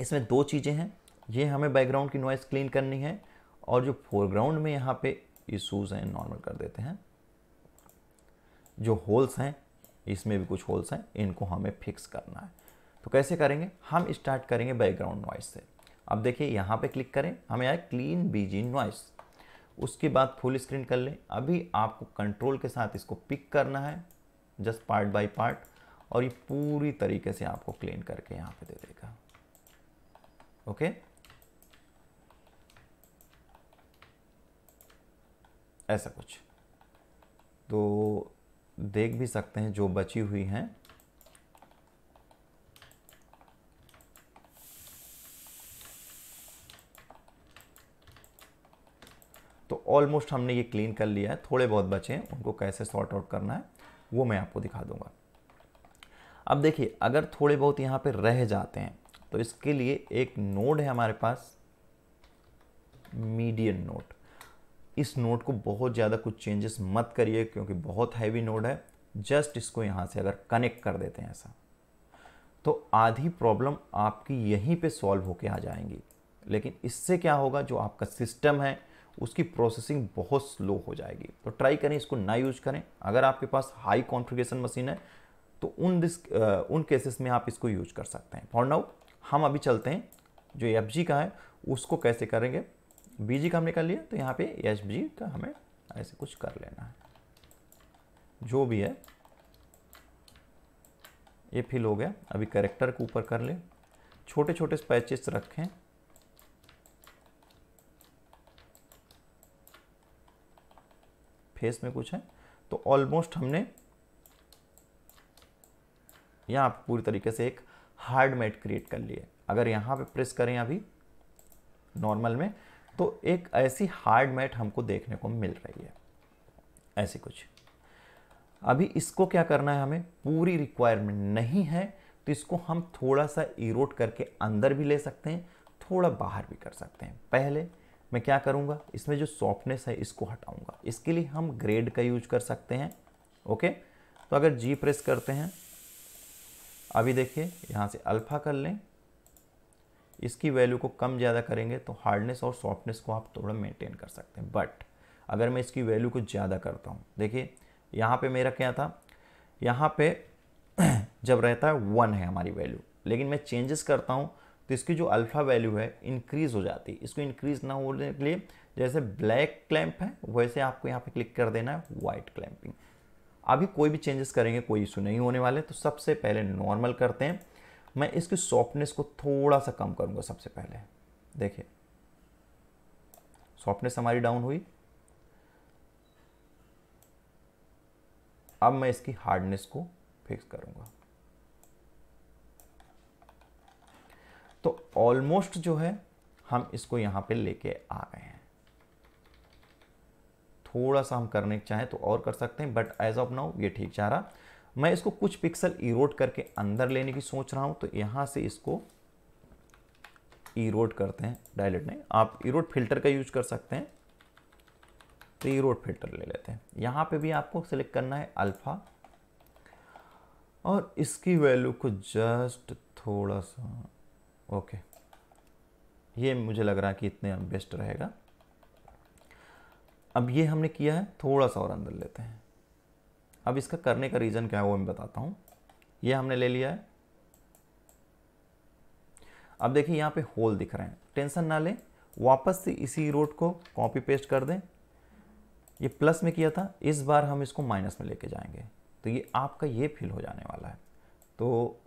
इसमें दो चीज़ें हैं ये हमें बैकग्राउंड की नॉइस क्लीन करनी है और जो फोरग्राउंड में यहाँ पे इशूज़ हैं नॉर्मल कर देते हैं जो होल्स हैं इसमें भी कुछ होल्स हैं इनको हमें फिक्स करना है तो कैसे करेंगे हम स्टार्ट करेंगे बैकग्राउंड नॉइस से अब देखिए यहाँ पे क्लिक करें हमें आए क्लीन बीजी नॉइस उसके बाद फुल स्क्रीन कर लें अभी आपको कंट्रोल के साथ इसको पिक करना है जस्ट पार्ट बाई पार्ट और ये पूरी तरीके से आपको क्लीन करके यहाँ पे दे देगा ओके ऐसा कुछ तो देख भी सकते हैं जो बची हुई हैं तो ऑलमोस्ट हमने ये क्लीन कर लिया है थोड़े बहुत बचे हैं उनको कैसे सॉर्ट आउट करना है वो मैं आपको दिखा दूंगा अब देखिए अगर थोड़े बहुत यहाँ पे रह जाते हैं तो इसके लिए एक नोड है हमारे पास मीडियन नोड इस नोट को बहुत ज़्यादा कुछ चेंजेस मत करिए क्योंकि बहुत हैवी नोड है जस्ट इसको यहाँ से अगर कनेक्ट कर देते हैं ऐसा तो आधी प्रॉब्लम आपकी यहीं पे सॉल्व होके आ जाएंगी लेकिन इससे क्या होगा जो आपका सिस्टम है उसकी प्रोसेसिंग बहुत स्लो हो जाएगी तो ट्राई करें इसको ना यूज करें अगर आपके पास हाई कॉन्फ्रिगेशन मशीन है तो उन दिस उन केसेस में आप इसको यूज कर सकते हैं फॉर नाउ हम अभी चलते हैं जो एफ का है उसको कैसे करेंगे बी जी का हमने कर लिया तो यहाँ पे एच जी का हमें ऐसे कुछ कर लेना है जो भी है ये फिल हो गया अभी करेक्टर के ऊपर कर ले छोटे छोटे स्पैचेस रखें फेस में कुछ है तो ऑलमोस्ट हमने यहाँ आप पूरी तरीके से एक हार्ड मैट क्रिएट कर लिए अगर यहाँ पे प्रेस करें अभी नॉर्मल में तो एक ऐसी हार्ड मैट हमको देखने को मिल रही है ऐसी कुछ अभी इसको क्या करना है हमें पूरी रिक्वायरमेंट नहीं है तो इसको हम थोड़ा सा इरोट करके अंदर भी ले सकते हैं थोड़ा बाहर भी कर सकते हैं पहले मैं क्या करूँगा इसमें जो सॉफ्टनेस है इसको हटाऊँगा इसके लिए हम ग्रेड का यूज कर सकते हैं ओके तो अगर जी प्रेस करते हैं अभी देखिए यहाँ से अल्फ़ा कर लें इसकी वैल्यू को कम ज़्यादा करेंगे तो हार्डनेस और सॉफ्टनेस को आप थोड़ा मेंटेन कर सकते हैं बट अगर मैं इसकी वैल्यू को ज़्यादा करता हूँ देखिए यहाँ पे मेरा क्या था यहाँ पे (clears throat) जब रहता है वन है हमारी वैल्यू लेकिन मैं चेंजेस करता हूँ तो इसकी जो अल्फ़ा वैल्यू है इंक्रीज़ हो जाती है इसको इंक्रीज़ ना होने के लिए जैसे ब्लैक क्लैम्प है वैसे आपको यहाँ पर क्लिक कर देना है वाइट क्लैम्पिंग अभी कोई भी चेंजेस करेंगे कोई इशू नहीं होने वाले तो सबसे पहले नॉर्मल करते हैं मैं इसकी सॉफ्टनेस को थोड़ा सा कम करूंगा सबसे पहले देखिए सॉफ्टनेस हमारी डाउन हुई अब मैं इसकी हार्डनेस को फिक्स करूंगा तो ऑलमोस्ट जो है हम इसको यहां पे लेके आ गए हैं थोड़ा सा हम करने चाहें तो और कर सकते हैं बट एज ऑफ नाउ ये ठीक जा रहा मैं इसको कुछ पिक्सल इरोड करके अंदर लेने की सोच रहा हूँ तो यहां से इसको इरोड करते हैं डायलेट नहीं आप इरोड फिल्टर का यूज कर सकते हैं तो इरोड फिल्टर ले लेते हैं यहां पे भी आपको सिलेक्ट करना है अल्फ़ा और इसकी वैल्यू को जस्ट थोड़ा सा ओके ये मुझे लग रहा है कि इतने बेस्ट रहेगा अब ये हमने किया है थोड़ा सा और अंदर लेते हैं अब इसका करने का रीज़न क्या है वो मैं बताता हूँ ये हमने ले लिया है अब देखिए यहाँ पे होल दिख रहे हैं टेंशन ना लें वापस से इसी रोड को कॉपी पेस्ट कर दें ये प्लस में किया था इस बार हम इसको माइनस में लेके जाएंगे तो ये आपका ये फील हो जाने वाला है तो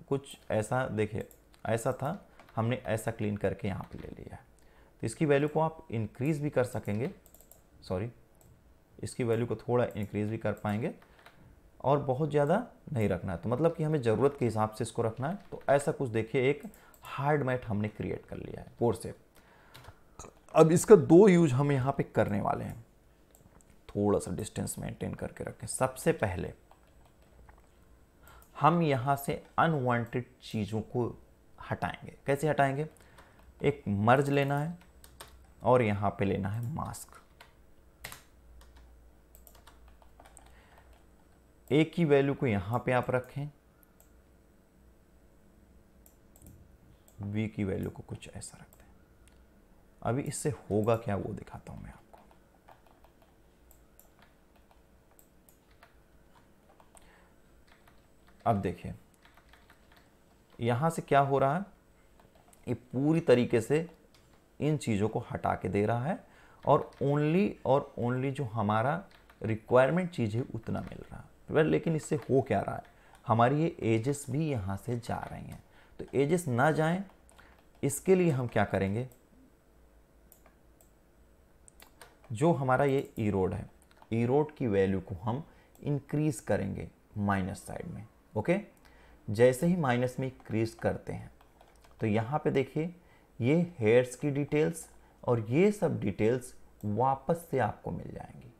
कुछ ऐसा देखिए ऐसा था हमने ऐसा क्लीन करके यहाँ पे ले लिया है तो इसकी वैल्यू को आप इंक्रीज़ भी कर सकेंगे सॉरी इसकी वैल्यू को थोड़ा इंक्रीज़ भी कर पाएंगे और बहुत ज़्यादा नहीं रखना है तो मतलब कि हमें ज़रूरत के हिसाब से इसको रखना है तो ऐसा कुछ देखिए एक हार्ड मैट हमने क्रिएट कर लिया है फोर सेप अब इसका दो यूज हम यहाँ पे करने वाले हैं थोड़ा सा डिस्टेंस मेंटेन करके रखें सबसे पहले हम यहाँ से अनवांटेड चीज़ों को हटाएंगे कैसे हटाएंगे एक मर्ज लेना है और यहाँ पे लेना है मास्क ए की वैल्यू को यहां पे आप रखें बी की वैल्यू को कुछ ऐसा रख हैं अभी इससे होगा क्या वो दिखाता हूं मैं आपको अब देखिए यहां से क्या हो रहा है ये पूरी तरीके से इन चीज़ों को हटा के दे रहा है और ओनली और ओनली जो हमारा रिक्वायरमेंट चीज़ है उतना मिल रहा है वेल लेकिन इससे हो क्या रहा है हमारी ये एजेस भी यहाँ से जा रही हैं तो एजेस ना जाएं इसके लिए हम क्या करेंगे जो हमारा ये ई रोड है ई रोड की वैल्यू को हम इंक्रीज करेंगे माइनस साइड में ओके जैसे ही माइनस में इंक्रीज करते हैं तो यहाँ पे देखिए ये हेयर्स की डिटेल्स और ये सब डिटेल्स वापस से आपको मिल जाएंगी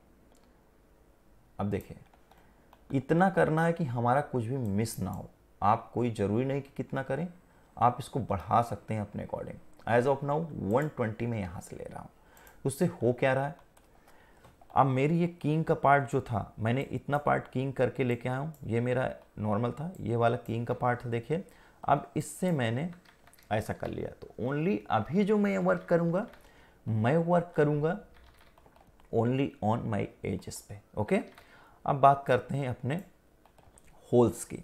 अब देखिए इतना करना है कि हमारा कुछ भी मिस ना हो आप कोई ज़रूरी नहीं कि कितना करें आप इसको बढ़ा सकते हैं अपने अकॉर्डिंग एज ऑफ नाउ 120 में यहाँ से ले रहा हूँ उससे हो क्या रहा है अब मेरी ये किंग का पार्ट जो था मैंने इतना पार्ट किंग करके लेके आया हूँ ये मेरा नॉर्मल था ये वाला किंग का पार्ट था देखिए अब इससे मैंने ऐसा कर लिया तो ओनली अभी जो मैं वर्क करूँगा मैं वर्क करूँगा ओनली ऑन माई एजेस पे ओके okay? अब बात करते हैं अपने होल्स की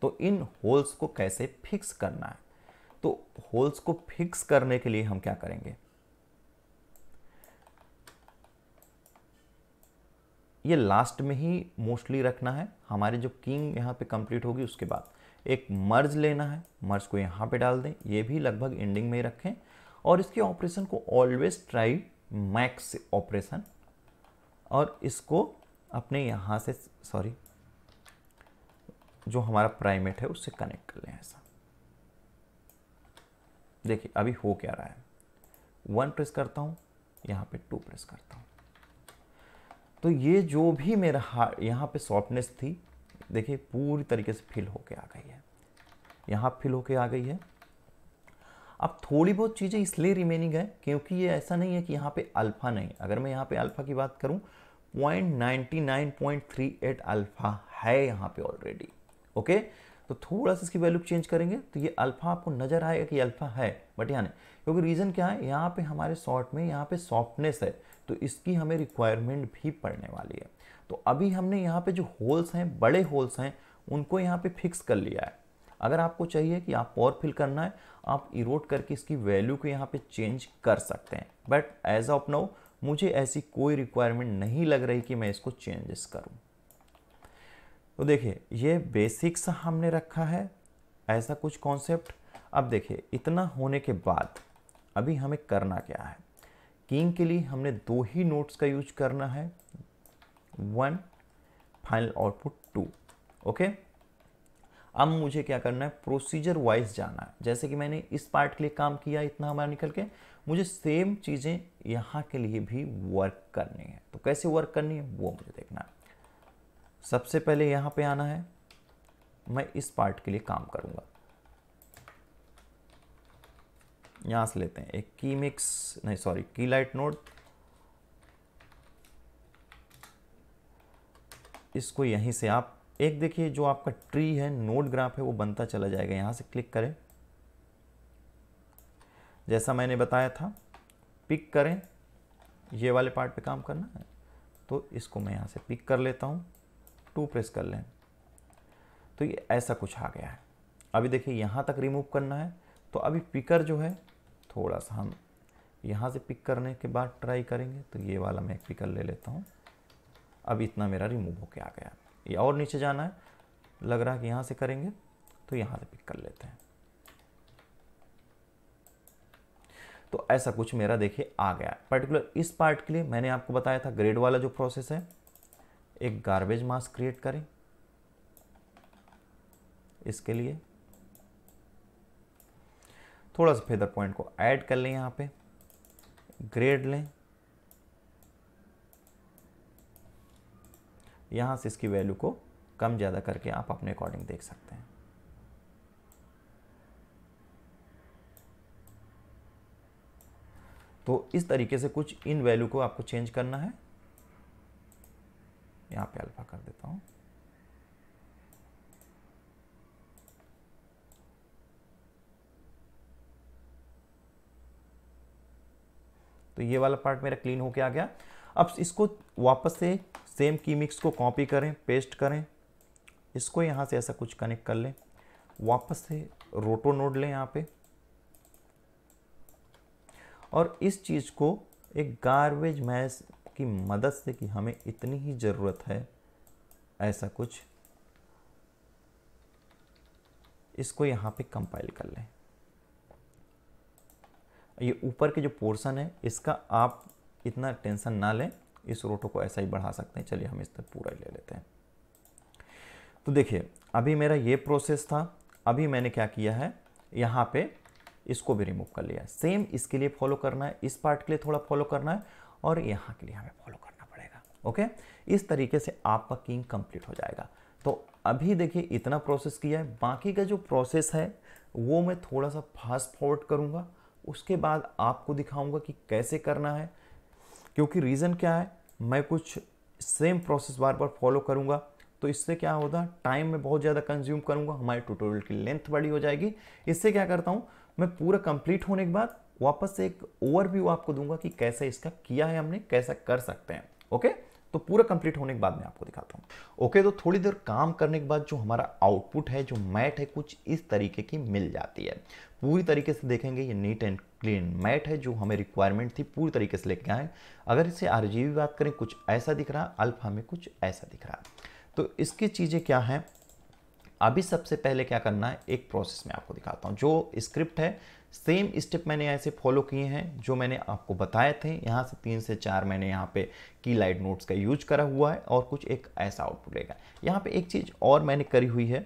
तो इन होल्स को कैसे फिक्स करना है तो होल्स को फिक्स करने के लिए हम क्या करेंगे ये लास्ट में ही मोस्टली रखना है हमारी जो किंग यहाँ पे कंप्लीट होगी उसके बाद एक मर्ज लेना है मर्ज को यहाँ पे डाल दें ये भी लगभग एंडिंग में ही रखें और इसके ऑपरेशन को ऑलवेज ट्राई मैक्स ऑपरेशन और इसको अपने यहाँ से सॉरी जो हमारा प्राइमेट है उससे कनेक्ट कर लें ऐसा देखिए अभी हो क्या रहा है वन प्रेस करता हूँ यहाँ पे टू प्रेस करता हूँ तो ये जो भी मेरा हार यहाँ पर सॉफ्टनेस थी देखिए पूरी तरीके से फिल होके आ गई है यहाँ फिल होके आ गई है अब थोड़ी बहुत चीज़ें इसलिए रिमेनिंग है क्योंकि ये ऐसा नहीं है कि यहाँ पे अल्फ़ा नहीं अगर मैं यहाँ पे अल्फ़ा की बात करूँ 0.99.38 अल्फा है यहाँ पे ऑलरेडी ओके तो थोड़ा सा इसकी वैल्यू चेंज करेंगे तो ये अल्फा आपको नजर आएगा कि अल्फा है बट यहाँ क्योंकि रीज़न क्या है यहाँ पे हमारे शॉर्ट में यहाँ पे सॉफ्टनेस है तो इसकी हमें रिक्वायरमेंट भी पड़ने वाली है तो अभी हमने यहाँ पे जो होल्स हैं बड़े होल्स हैं उनको यहाँ पे फिक्स कर लिया है अगर आपको चाहिए कि आप और फिल करना है आप इरोड करके इसकी वैल्यू को यहाँ पे चेंज कर सकते हैं बट एज ऑफ नाउ मुझे ऐसी कोई रिक्वायरमेंट नहीं लग रही कि मैं इसको चेंजेस करूं तो देखिए ये बेसिक्स हमने रखा है ऐसा कुछ कॉन्सेप्ट अब देखिए इतना होने के बाद अभी हमें करना क्या है किंग के लिए हमने दो ही नोट्स का यूज करना है one final output two okay अब मुझे क्या करना है प्रोसीजर वाइज जाना है जैसे कि मैंने इस पार्ट के लिए काम किया इतना हमारा निकल के मुझे सेम चीज़ें यहाँ के लिए भी वर्क करनी है तो कैसे वर्क करनी है वो मुझे देखना है सबसे पहले यहाँ पे आना है मैं इस पार्ट के लिए काम करूँगा यहाँ से लेते हैं एक की मिक्स नहीं सॉरी की लाइट नोट इसको यहीं से आप एक देखिए जो आपका ट्री है नोड ग्राफ है वो बनता चला जाएगा यहाँ से क्लिक करें जैसा मैंने बताया था पिक करें ये वाले पार्ट पे काम करना है तो इसको मैं यहाँ से पिक कर लेता हूँ टू प्रेस कर लें तो ये ऐसा कुछ आ गया है अभी देखिए यहाँ तक रिमूव करना है तो अभी पिकर जो है थोड़ा सा हम यहाँ से पिक करने के बाद ट्राई करेंगे तो ये वाला मैं पिकर ले लेता हूँ अब इतना मेरा रिमूव होके आ गया या और नीचे जाना है लग रहा है कि यहाँ से करेंगे तो यहाँ से पिक कर लेते हैं तो ऐसा कुछ मेरा देखिए आ गया पर्टिकुलर इस पार्ट के लिए मैंने आपको बताया था ग्रेड वाला जो प्रोसेस है एक गार्बेज मास क्रिएट करें इसके लिए थोड़ा सा फेदर पॉइंट को ऐड कर लें यहाँ पे ग्रेड लें यहाँ से इसकी वैल्यू को कम ज़्यादा करके आप अपने अकॉर्डिंग देख सकते हैं तो इस तरीके से कुछ इन वैल्यू को आपको चेंज करना है यहाँ पे अल्फा कर देता हूँ तो ये वाला पार्ट मेरा क्लीन होके आ गया अब इसको वापस से सेम की मिक्स को कॉपी करें पेस्ट करें इसको यहाँ से ऐसा कुछ कनेक्ट कर लें वापस से रोटो नोड लें यहाँ पे और इस चीज़ को एक गार्बेज मैस की मदद से कि हमें इतनी ही ज़रूरत है ऐसा कुछ इसको यहाँ पे कंपाइल कर लें ये ऊपर के जो पोर्शन है इसका आप इतना टेंशन ना लें इस रोटो को ऐसा ही बढ़ा सकते हैं चलिए हम इस तक पूरा ही ले लेते हैं तो देखिए अभी मेरा ये प्रोसेस था अभी मैंने क्या किया है यहाँ पे इसको भी रिमूव कर लिया सेम इसके लिए फॉलो करना है इस पार्ट के लिए थोड़ा फॉलो करना है और यहाँ के लिए हमें फॉलो करना पड़ेगा ओके इस तरीके से आपका किंग कंप्लीट हो जाएगा तो अभी देखिए इतना प्रोसेस किया है बाकी का जो प्रोसेस है वो मैं थोड़ा सा फास्ट फॉरवर्ड करूँगा उसके बाद आपको दिखाऊंगा कि कैसे करना है क्योंकि रीज़न क्या है मैं कुछ सेम प्रोसेस बार बार फॉलो करूँगा तो इससे क्या होता है टाइम में बहुत ज़्यादा कंज्यूम करूँगा हमारे ट्यूटोरियल की लेंथ बड़ी हो जाएगी इससे क्या करता हूँ मैं पूरा कंप्लीट होने के बाद वापस एक ओवरव्यू आपको दूंगा कि कैसे इसका किया है हमने कैसा कर सकते हैं ओके तो पूरा कंप्लीट होने के बाद मैं आपको दिखाता हूँ ओके तो थोड़ी देर काम करने के बाद जो हमारा आउटपुट है जो मैट है कुछ इस तरीके की मिल जाती है पूरी तरीके से देखेंगे ये नीट एंड क्लीन मैट है जो हमें रिक्वायरमेंट थी पूरी तरीके से लेके आए अगर इसे आर बात करें कुछ ऐसा दिख रहा अल्फा में कुछ ऐसा दिख रहा तो इसकी चीज़ें क्या हैं अभी सबसे पहले क्या करना है एक प्रोसेस में आपको दिखाता हूँ जो स्क्रिप्ट है सेम स्टेप मैंने ऐसे फॉलो किए हैं जो मैंने आपको बताए थे यहाँ से तीन से चार मैंने यहाँ पे की लाइट नोट्स का यूज करा हुआ है और कुछ एक ऐसा आउटपुट लेगा यहाँ पे एक चीज़ और मैंने करी हुई है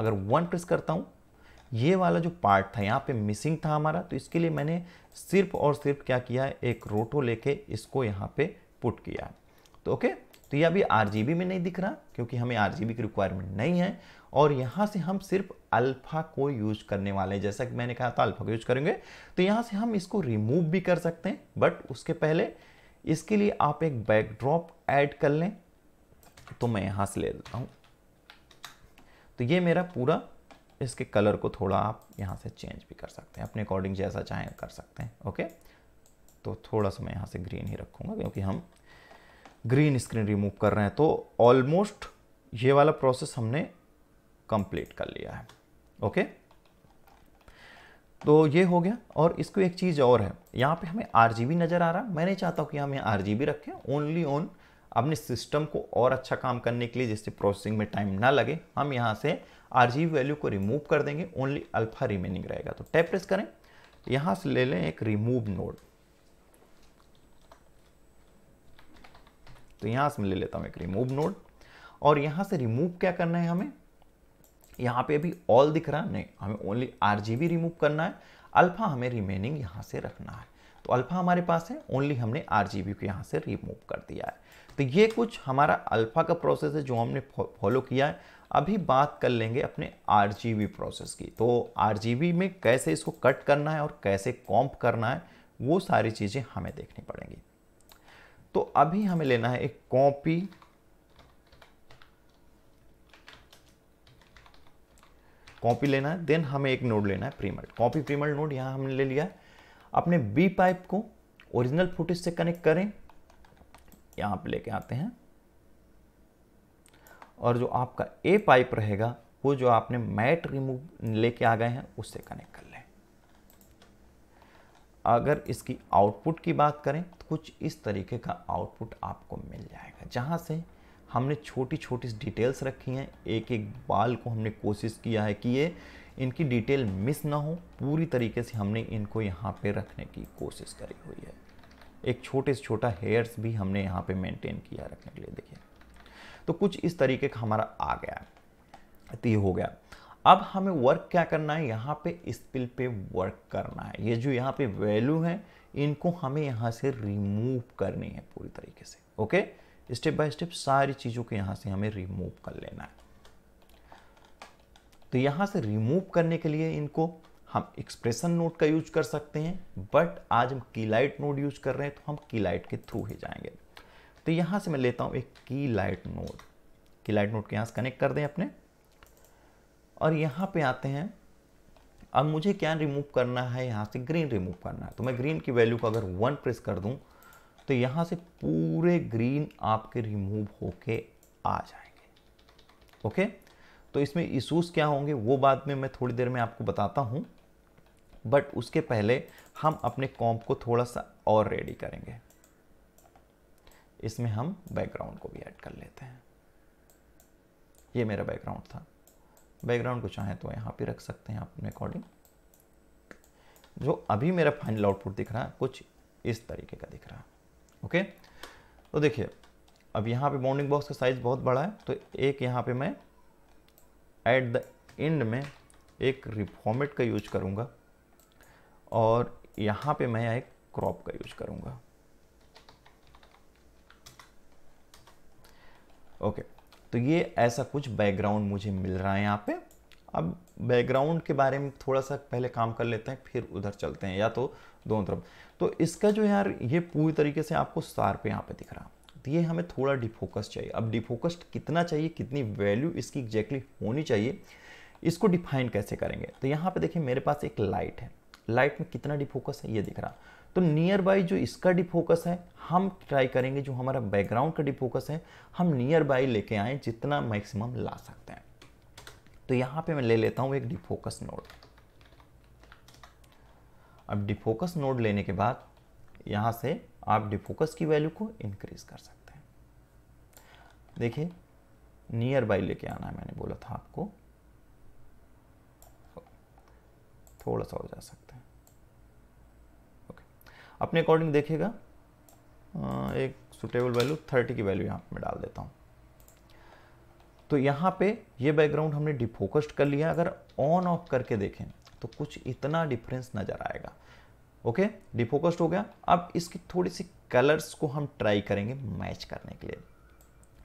अगर वन प्रेस करता हूँ ये वाला जो पार्ट था यहाँ पे मिसिंग था हमारा तो इसके लिए मैंने सिर्फ और सिर्फ क्या किया है एक रोटो लेके इसको यहाँ पे पुट किया तो ओके तो ये अभी आर में नहीं दिख रहा क्योंकि हमें आर की रिक्वायरमेंट नहीं है और यहाँ से हम सिर्फ अल्फ़ा को यूज करने वाले हैं जैसा कि मैंने कहा था अल्फ़ा को यूज करेंगे तो यहाँ से हम इसको रिमूव भी कर सकते हैं बट उसके पहले इसके लिए आप एक बैकड्रॉप ऐड कर लें तो मैं यहाँ से ले लेता हूँ तो ये मेरा पूरा इसके कलर को थोड़ा आप यहाँ से चेंज भी कर सकते हैं अपने अकॉर्डिंग जैसा चाहें कर सकते हैं ओके तो थोड़ा सा मैं यहाँ से ग्रीन ही रखूँगा क्योंकि हम ग्रीन स्क्रीन रिमूव कर रहे हैं तो ऑलमोस्ट ये वाला प्रोसेस हमने कंप्लीट कर लिया है ओके तो ये हो गया और इसको एक चीज़ और है यहां पे हमें आर नज़र आ रहा है मैं नहीं चाहता हूं कि हम यहाँ आर रखें ओनली ऑन अपने सिस्टम को और अच्छा काम करने के लिए जिससे प्रोसेसिंग में टाइम ना लगे हम यहां से आर वैल्यू को रिमूव कर देंगे ओनली अल्फा रिमेनिंग रहेगा तो टैप प्रेस करें यहां से ले लें एक रिमूव नोड तो यहां से ले लेता हूं एक रिमूव नोड और यहां से रिमूव क्या करना है हमें यहाँ पे अभी ऑल दिख रहा नहीं हमें ओनली आर रिमूव करना है अल्फ़ा हमें रिमेनिंग यहाँ से रखना है तो अल्फ़ा हमारे पास है ओनली हमने आर को यहाँ से रिमूव कर दिया है तो ये कुछ हमारा अल्फ़ा का प्रोसेस है जो हमने फॉलो किया है अभी बात कर लेंगे अपने आर प्रोसेस की तो आर में कैसे इसको कट करना है और कैसे कॉम्प करना है वो सारी चीज़ें हमें देखनी पड़ेंगी तो अभी हमें लेना है एक कॉपी कॉपी लेना है देन हमें एक नोड लेना है प्रीमल्ट कॉपी प्रीमल्ट नोड यहाँ हमने ले लिया है अपने बी पाइप को ओरिजिनल फुटेज से कनेक्ट करें यहाँ पे लेके आते हैं और जो आपका ए पाइप रहेगा वो जो आपने मैट रिमूव लेके आ गए हैं उससे कनेक्ट कर लें अगर इसकी आउटपुट की बात करें तो कुछ इस तरीके का आउटपुट आपको मिल जाएगा जहाँ से हमने छोटी छोटी डिटेल्स रखी हैं एक एक बाल को हमने कोशिश किया है कि ये इनकी डिटेल मिस ना हो पूरी तरीके से हमने इनको यहाँ पे रखने की कोशिश करी हुई है एक छोटे से छोटा हेयर्स भी हमने यहाँ पे मेंटेन किया रखने के लिए देखिए तो कुछ इस तरीके का हमारा आ गया तो ये हो गया अब हमें वर्क क्या करना है यहाँ पे स्पिल पे वर्क करना है ये जो यहाँ पे वैल्यू है इनको हमें यहाँ से रिमूव करनी है पूरी तरीके से ओके स्टेप बाय स्टेप सारी चीज़ों को यहां से हमें रिमूव कर लेना है तो यहां से रिमूव करने के लिए इनको हम एक्सप्रेशन नोट का यूज कर सकते हैं बट आज हम की लाइट नोट यूज कर रहे हैं तो हम की लाइट के थ्रू ही जाएंगे तो यहां से मैं लेता हूं एक key light node key light node के यहां से कनेक्ट कर दें अपने और यहां पे आते हैं अब मुझे क्या रिमूव करना है यहां से ग्रीन रिमूव करना है तो मैं ग्रीन की वैल्यू को अगर वन प्रेस कर दूं तो यहां से पूरे ग्रीन आपके रिमूव होके आ जाएंगे ओके तो इसमें इशूज़ क्या होंगे वो बाद में मैं थोड़ी देर में आपको बताता हूं बट उसके पहले हम अपने कॉम्प को थोड़ा सा और रेडी करेंगे इसमें हम बैकग्राउंड को भी ऐड कर लेते हैं ये मेरा बैकग्राउंड था बैकग्राउंड को चाहें तो यहाँ पे रख सकते हैं अपने अकॉर्डिंग जो अभी मेरा फाइनल आउटपुट दिख रहा है कुछ इस तरीके का दिख रहा है ओके तो देखिए अब यहाँ पे बाउंडिंग बॉक्स का साइज़ बहुत बड़ा है तो एक यहाँ पे मैं एट द एंड में एक रिफॉर्मेट का यूज करूँगा और यहाँ पे मैं एक क्रॉप का यूज करूँगा ओके तो ये ऐसा कुछ बैकग्राउंड मुझे मिल रहा है यहाँ पे अब बैकग्राउंड के बारे में थोड़ा सा पहले काम कर लेते हैं फिर उधर चलते हैं या तो दोनों तरफ तो इसका जो यार ये पूरी तरीके से आपको स्टार पे यहाँ पे दिख रहा तो ये हमें थोड़ा डिफोकस चाहिए अब डिफोकस्ड कितना चाहिए कितनी वैल्यू इसकी एग्जैक्टली होनी चाहिए इसको डिफाइन कैसे करेंगे तो यहाँ पे देखिए मेरे पास एक लाइट है लाइट में कितना डिफोकस है ये दिख रहा तो नियर बाई जो इसका डिफोकस है हम ट्राई करेंगे जो हमारा बैकग्राउंड का डिफोकस है हम नियर बाई लेके आए जितना मैक्सिमम ला सकते हैं तो यहाँ पे मैं ले लेता हूँ एक डिफोकस नोट अब डिफोकस नोड लेने के बाद यहाँ से आप डिफोकस की वैल्यू को इंक्रीज कर सकते हैं देखिए नियर बाई लेके आना है मैंने बोला था आपको थोड़ा सा हो जा सकते हैं ओके अपने अकॉर्डिंग देखिएगा एक सुटेबल वैल्यू थर्टी की वैल्यू यहाँ मैं डाल देता हूँ तो यहाँ पे ये बैकग्राउंड हमने डिफोकस्ड कर लिया अगर ऑन ऑफ करके देखें तो कुछ इतना डिफरेंस नज़र आएगा ओके डिफोकस्ड हो गया अब इसकी थोड़ी सी कलर्स को हम ट्राई करेंगे मैच करने के लिए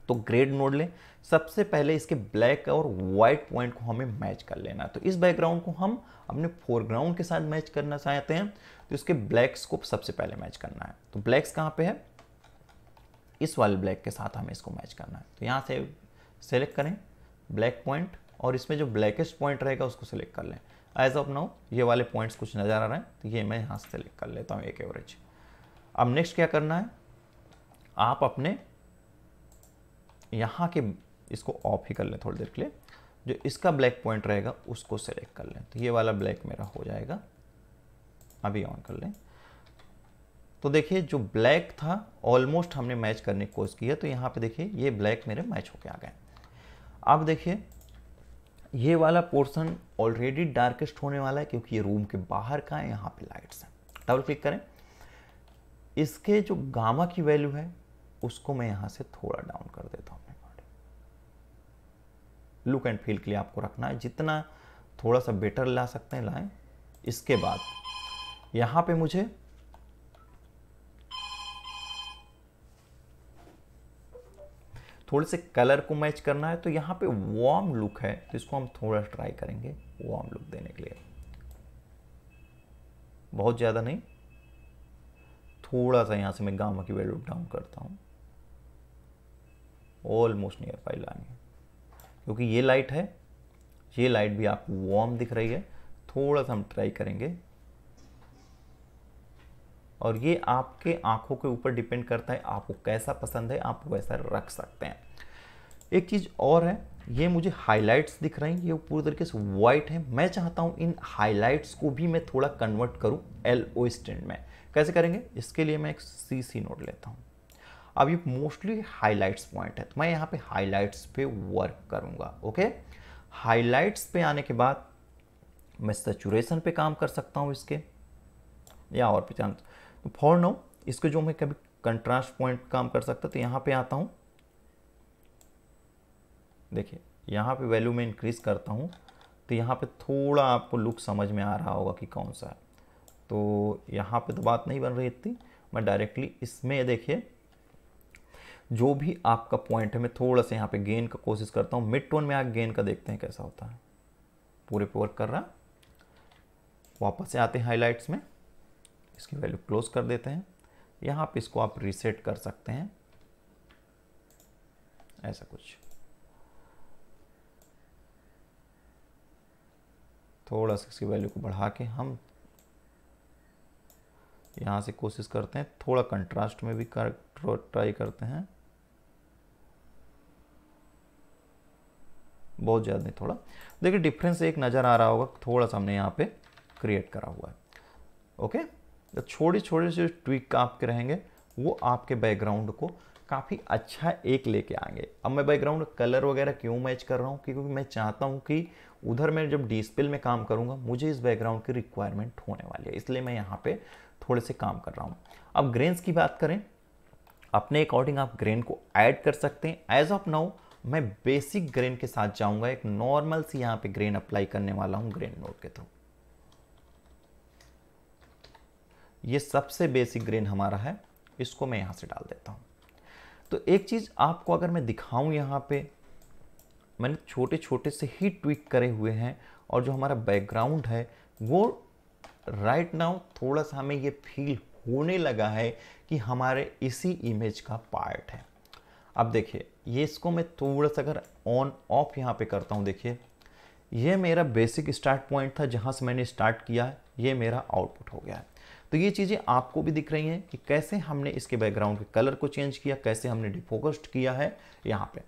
तो ग्रेड नोड लें सबसे पहले इसके ब्लैक और व्हाइट पॉइंट को हमें मैच कर लेना तो इस बैकग्राउंड को हम अपने फोरग्राउंड के साथ मैच करना चाहते हैं तो इसके ब्लैक्स को सबसे पहले मैच करना है तो ब्लैक्स कहाँ पे है इस वाले ब्लैक के साथ हमें इसको मैच करना है तो यहाँ से सेलेक्ट करें ब्लैक पॉइंट और इसमें जो ब्लैकेस्ट पॉइंट रहेगा उसको सेलेक्ट कर लें एज ऑफ नाउ ये वाले पॉइंट्स कुछ नज़र आ रहे हैं तो ये मैं यहाँ से कर लेता हूँ एक एवरेज अब नेक्स्ट क्या करना है आप अपने यहाँ के इसको ऑफ ही कर लें थोड़ी देर के लिए जो इसका ब्लैक पॉइंट रहेगा उसको सेलेक्ट कर लें तो ये वाला ब्लैक मेरा हो जाएगा अभी ऑन कर लें तो देखिए जो ब्लैक था ऑलमोस्ट हमने मैच करने की कोशिश की है तो यहाँ पे देखिए ये ब्लैक मेरे मैच होके आ गए अब देखिए ये वाला पोर्सन ऑलरेडी डार्केस्ट होने वाला है क्योंकि ये रूम के बाहर का है यहाँ पे लाइट्स हैं डबल क्लिक करें इसके जो गामा की वैल्यू है उसको मैं यहाँ से थोड़ा डाउन कर देता हूँ अपने लुक एंड फील के लिए आपको रखना है जितना थोड़ा सा बेटर ला सकते हैं लाएं इसके बाद यहाँ पे मुझे थोड़े से कलर को मैच करना है तो यहाँ पे वार्म लुक है तो इसको हम थोड़ा ट्राई करेंगे वार्म लुक देने के लिए बहुत ज़्यादा नहीं थोड़ा सा यहाँ से मैं गामा की वैल्यू डाउन करता हूँ ऑलमोस्ट नियर फाइल लाइन क्योंकि ये लाइट है ये लाइट भी आपको वार्म दिख रही है थोड़ा सा हम ट्राई करेंगे और ये आपके आँखों के ऊपर डिपेंड करता है आपको कैसा पसंद है आप वैसा रख सकते हैं एक चीज़ और है ये मुझे हाइलाइट्स दिख रहे हैं ये पूरी तरीके से वाइट है मैं चाहता हूँ इन हाइलाइट्स को भी मैं थोड़ा कन्वर्ट करूँ एल ओ स्टैंड में कैसे करेंगे इसके लिए मैं एक सी सी नोट लेता हूँ अब ये मोस्टली हाइलाइट्स पॉइंट है तो मैं यहाँ पे हाइलाइट्स पे वर्क करूँगा ओके हाइलाइट्स पे आने के बाद मैं सेचुरेशन पे काम कर सकता हूँ इसके या और पे चांस तो फॉर नाउ इसको जो मैं कभी कंट्रास्ट पॉइंट काम कर सकता तो यहाँ पे आता हूँ देखिए यहाँ पे वैल्यू में इंक्रीज़ करता हूँ तो यहाँ पे थोड़ा आपको लुक समझ में आ रहा होगा कि कौन सा है तो यहाँ पे तो बात नहीं बन रही इतनी मैं डायरेक्टली इसमें देखिए जो भी आपका पॉइंट है मैं थोड़ा सा यहाँ पे गेन का कोशिश करता हूँ मिड टोन में आप गेन का देखते हैं कैसा होता है पूरे पे वर्क कर रहा वापस से आते हैं हाईलाइट्स में इसकी वैल्यू क्लोज कर देते हैं यहाँ पे इसको आप रीसेट कर सकते हैं ऐसा कुछ थोड़ा सा इसकी वैल्यू को बढ़ा के हम यहाँ से कोशिश करते हैं थोड़ा कंट्रास्ट में भी कर ट्राई करते हैं बहुत ज़्यादा नहीं थोड़ा देखिए डिफरेंस एक नज़र आ रहा होगा थोड़ा सा हमने यहाँ पे क्रिएट करा हुआ है ओके तो छोटे छोटे से ट्विक आपके रहेंगे वो आपके बैकग्राउंड को काफ़ी अच्छा एक लेके आएंगे अब मैं बैकग्राउंड कलर वगैरह क्यों मैच कर रहा हूँ क्योंकि मैं चाहता हूँ कि उधर मैं जब डिस्प्ले में काम करूँगा मुझे इस बैकग्राउंड की रिक्वायरमेंट होने वाली है इसलिए मैं यहाँ पे थोड़े से काम कर रहा हूँ अब ग्रेन्स की बात करें अपने अकॉर्डिंग आप ग्रेन को ऐड कर सकते हैं एज ऑफ नाउ मैं बेसिक ग्रेन के साथ जाऊँगा एक नॉर्मल सी यहाँ पर ग्रेन अप्लाई करने वाला हूँ ग्रेन नोट के थ्रू ये सबसे बेसिक ग्रेन हमारा है इसको मैं यहाँ से डाल देता हूँ तो एक चीज़ आपको अगर मैं दिखाऊँ यहाँ पे मैंने छोटे छोटे से ही ट्विक करे हुए हैं और जो हमारा बैकग्राउंड है वो राइट नाउ थोड़ा सा हमें ये फील होने लगा है कि हमारे इसी इमेज का पार्ट है अब देखिए ये इसको मैं थोड़ा सा अगर ऑन ऑफ यहाँ पे करता हूँ देखिए ये मेरा बेसिक स्टार्ट पॉइंट था जहाँ से मैंने स्टार्ट किया ये मेरा आउटपुट हो गया है तो ये चीज़ें आपको भी दिख रही हैं कि कैसे हमने इसके बैकग्राउंड के कलर को चेंज किया कैसे हमने डिफोकस्ड किया है यहाँ पे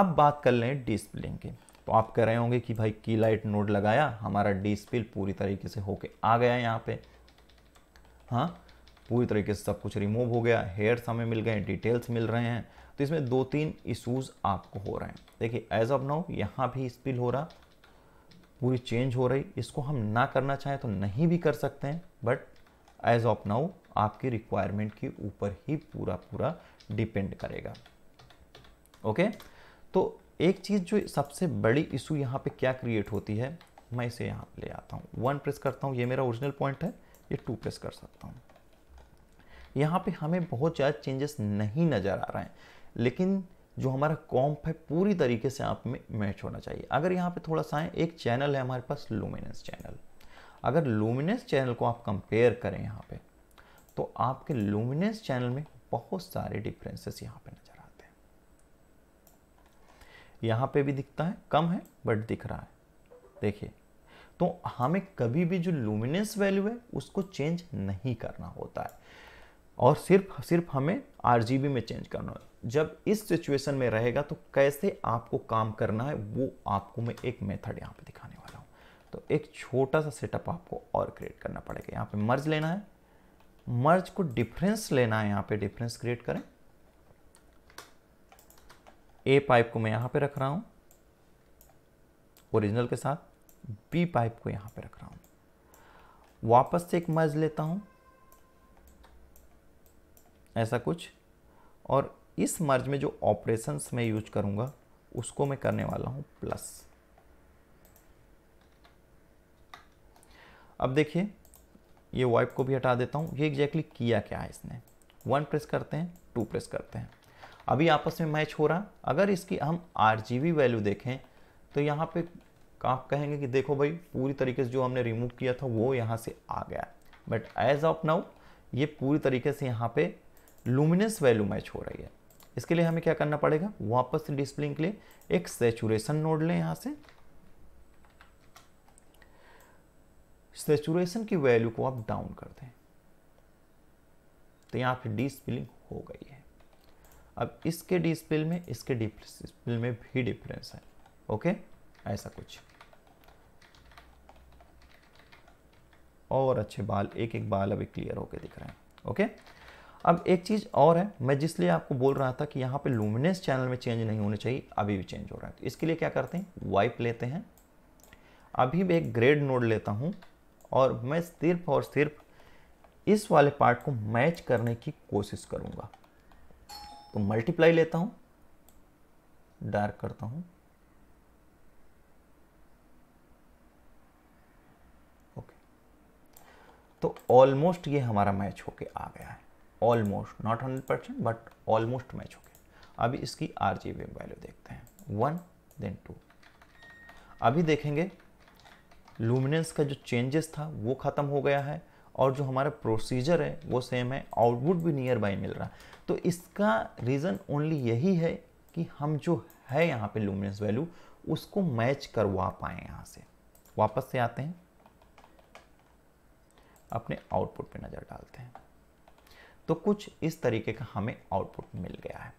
अब बात कर लें डिस्प्ले की तो आप कह रहे होंगे कि भाई की लाइट नोड लगाया हमारा डिस्प्ले पूरी तरीके से होके आ गया यहाँ पे हाँ पूरी तरीके से सब कुछ रिमूव हो गया हेयर्स हमें मिल गए डिटेल्स मिल रहे हैं तो इसमें दो तीन इशूज़ आपको हो रहे हैं देखिए एज ऑफ नाउ यहाँ भी स्पिल हो रहा पूरी चेंज हो रही इसको हम ना करना चाहें तो नहीं भी कर सकते हैं बट एज ऑफ नाउ आपकी रिक्वायरमेंट के ऊपर ही पूरा पूरा डिपेंड करेगा ओके तो एक चीज़ जो सबसे बड़ी इशू यहाँ पे क्या क्रिएट होती है मैं इसे यहाँ ले आता हूँ वन प्रेस करता हूँ ये मेरा ओरिजिनल पॉइंट है ये टू प्रेस कर सकता हूँ यहाँ पे हमें बहुत ज़्यादा चेंजेस नहीं नज़र आ रहे हैं लेकिन जो हमारा कॉम्प है पूरी तरीके से आप में मैच होना चाहिए अगर यहाँ पे थोड़ा सा है एक चैनल है हमारे पास लुमिनेंस चैनल अगर लूमिनस चैनल को आप कंपेयर करें यहाँ पे तो आपके लूमिनस चैनल में बहुत सारे डिफरेंसेस यहाँ पे नज़र आते हैं यहाँ पे भी दिखता है कम है बट दिख रहा है देखिए तो हमें कभी भी जो लूमिनस वैल्यू है उसको चेंज नहीं करना होता है और सिर्फ सिर्फ हमें आर में चेंज करना है जब इस सिचुएशन में रहेगा तो कैसे आपको काम करना है वो आपको मैं एक मेथड यहाँ पे दिखा तो एक छोटा सा सेटअप आपको और क्रिएट करना पड़ेगा यहाँ पे मर्ज लेना है मर्ज को डिफरेंस लेना है यहाँ पे डिफरेंस क्रिएट करें ए पाइप को मैं यहाँ पे रख रहा हूँ ओरिजिनल के साथ बी पाइप को यहाँ पे रख रहा हूँ वापस से एक मर्ज लेता हूँ ऐसा कुछ और इस मर्ज में जो ऑपरेशंस मैं यूज करूँगा उसको मैं करने वाला हूँ प्लस अब देखिए ये वाइप को भी हटा देता हूँ ये एग्जैक्टली exactly किया क्या है इसने वन प्रेस करते हैं टू प्रेस करते हैं अभी आपस में मैच हो रहा अगर इसकी हम आर वैल्यू देखें तो यहाँ पे आप कहेंगे कि देखो भाई पूरी तरीके से जो हमने रिमूव किया था वो यहाँ से आ गया बट एज ऑफ नाउ ये पूरी तरीके से यहाँ पे लुमिनस वैल्यू मैच हो रही है इसके लिए हमें क्या करना पड़ेगा वापस डिस्प्ले के लिए एक सेचुरेशन नोड लें यहाँ से सेचुरेशन की वैल्यू को आप डाउन कर दें तो यहाँ पर डी स्पिलिंग हो गई है अब इसके डी स्पिल में इसके डी स्पिल में भी डिफरेंस है ओके ऐसा कुछ और अच्छे बाल एक एक बाल अभी क्लियर होके दिख रहे हैं ओके अब एक चीज़ और है मैं जिसलिए आपको बोल रहा था कि यहाँ पे लुमिनेस चैनल में चेंज नहीं होने चाहिए अभी भी चेंज हो रहा है तो इसके लिए क्या करते हैं वाइप लेते हैं अभी भी एक ग्रेड नोड लेता हूँ और मैं सिर्फ और सिर्फ इस वाले पार्ट को मैच करने की कोशिश करूंगा तो मल्टीप्लाई लेता हूं डार्क करता हूं ओके तो ऑलमोस्ट ये हमारा मैच होके आ गया है almost not hundred percent but almost match हो गया इसकी आर जी वैल्यू देखते हैं वन देन टू अभी देखेंगे लूमिनेंस का जो चेंजेस था वो ख़त्म हो गया है और जो हमारा प्रोसीजर है वो सेम है आउटपुट भी नियर बाई मिल रहा है तो इसका रीज़न ओनली यही है कि हम जो है यहाँ पे लूमिनेंस वैल्यू उसको मैच करवा पाए यहाँ से वापस से आते हैं अपने आउटपुट पे नज़र डालते हैं तो कुछ इस तरीके का हमें आउटपुट मिल गया है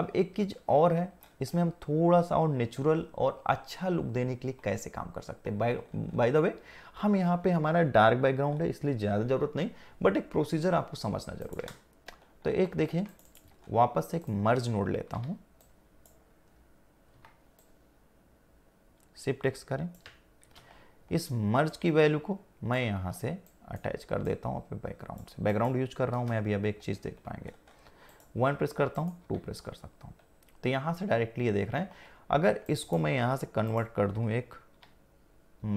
अब एक चीज़ और है इसमें हम थोड़ा सा और नेचुरल और अच्छा लुक देने के लिए कैसे काम कर सकते हैं बाय बाय द वे हम यहाँ पे हमारा डार्क बैकग्राउंड है इसलिए ज़्यादा ज़रूरत नहीं बट एक प्रोसीजर आपको समझना ज़रूर है तो एक देखें वापस एक मर्ज नोड लेता हूँ शिफ्ट करें इस मर्ज की वैल्यू को मैं यहाँ से अटैच कर देता हूँ अपने बैकग्राउंड से बैकग्राउंड यूज कर रहा हूँ मैं अभी अब एक चीज़ देख पाएंगे वन प्रेस करता हूँ टू प्रेस कर सकता हूँ तो यहाँ से डायरेक्टली ये देख रहे हैं अगर इसको मैं यहाँ से कन्वर्ट कर दूँ एक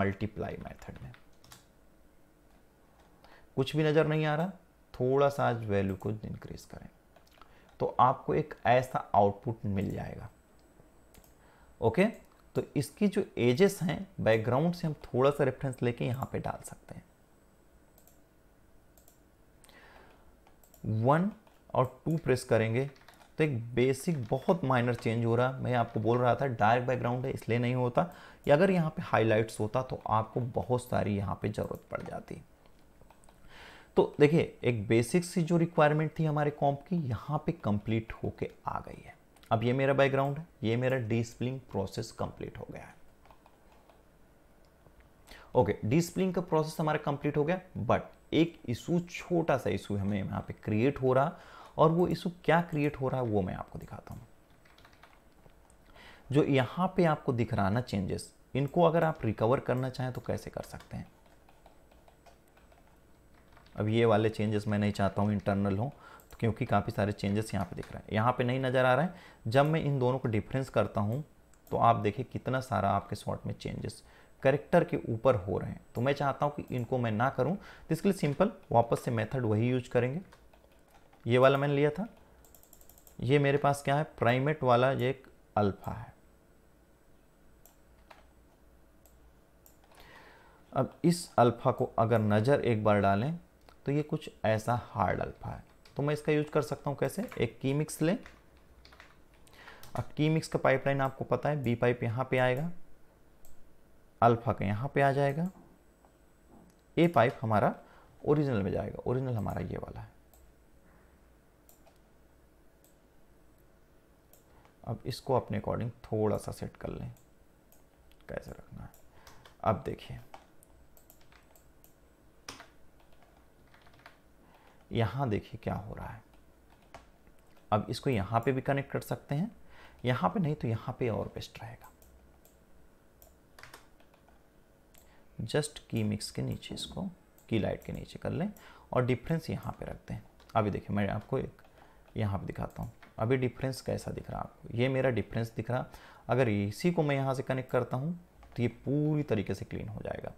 मल्टीप्लाई मैथड में कुछ भी नज़र नहीं आ रहा थोड़ा सा आज वैल्यू को इंक्रीज करें तो आपको एक ऐसा आउटपुट मिल जाएगा ओके तो इसकी जो एजेस हैं बैकग्राउंड से हम थोड़ा सा रेफरेंस लेके यहां पे डाल सकते हैं वन और टू प्रेस करेंगे तो एक बेसिक बहुत माइनर चेंज हो रहा है मैं आपको बोल रहा था डार्क बैकग्राउंड है इसलिए नहीं होता या अगर यहाँ पे हाइलाइट्स होता तो आपको बहुत सारी यहाँ पे ज़रूरत पड़ जाती तो देखिए एक बेसिक सी जो रिक्वायरमेंट थी हमारे कॉम्प की यहाँ पे कंप्लीट होके आ गई है अब ये मेरा बैकग्राउंड है ये मेरा डिस्प्लिंग प्रोसेस कंप्लीट हो गया है ओके डिस्प्लिंग का प्रोसेस हमारा कंप्लीट हो गया बट एक इशू छोटा सा इशू हमें यहाँ पे क्रिएट हो रहा और वो इशू क्या क्रिएट हो रहा है वो मैं आपको दिखाता हूँ जो यहाँ पे आपको दिख रहा है ना चेंजेस इनको अगर आप रिकवर करना चाहें तो कैसे कर सकते हैं अब ये वाले चेंजेस मैं नहीं चाहता हूँ इंटरनल हो तो क्योंकि काफ़ी सारे चेंजेस यहाँ पे दिख रहे हैं यहाँ पे नहीं नज़र आ रहा है जब मैं इन दोनों को डिफरेंस करता हूँ तो आप देखिए कितना सारा आपके शॉर्ट में चेंजेस करेक्टर के ऊपर हो रहे हैं तो मैं चाहता हूँ कि इनको मैं ना करूँ तो इसके लिए सिंपल वापस से मेथड वही यूज करेंगे ये वाला मैंने लिया था ये मेरे पास क्या है प्राइमेट वाला ये एक अल्फा है अब इस अल्फा को अगर नज़र एक बार डालें तो ये कुछ ऐसा हार्ड अल्फा है तो मैं इसका यूज कर सकता हूँ कैसे एक की मिक्स लें अब की मिक्स का पाइपलाइन आपको पता है बी पाइप यहाँ पे आएगा अल्फा का यहाँ पे आ जाएगा ए पाइप हमारा ओरिजिनल में जाएगा ओरिजिनल हमारा ये वाला है अब इसको अपने अकॉर्डिंग थोड़ा सा सेट कर लें कैसे रखना है अब देखिए यहाँ देखिए क्या हो रहा है अब इसको यहाँ पे भी कनेक्ट कर सकते हैं यहाँ पे नहीं तो यहाँ पे और बेस्ट रहेगा जस्ट की मिक्स के नीचे इसको की लाइट के नीचे कर लें और डिफरेंस यहाँ पे रखते हैं अभी देखिए मैं आपको एक यहाँ पे दिखाता हूँ अभी डिफरेंस कैसा दिख रहा है आपको ये मेरा डिफरेंस दिख रहा अगर इसी को मैं यहाँ से कनेक्ट करता हूँ तो ये पूरी तरीके से क्लीन हो जाएगा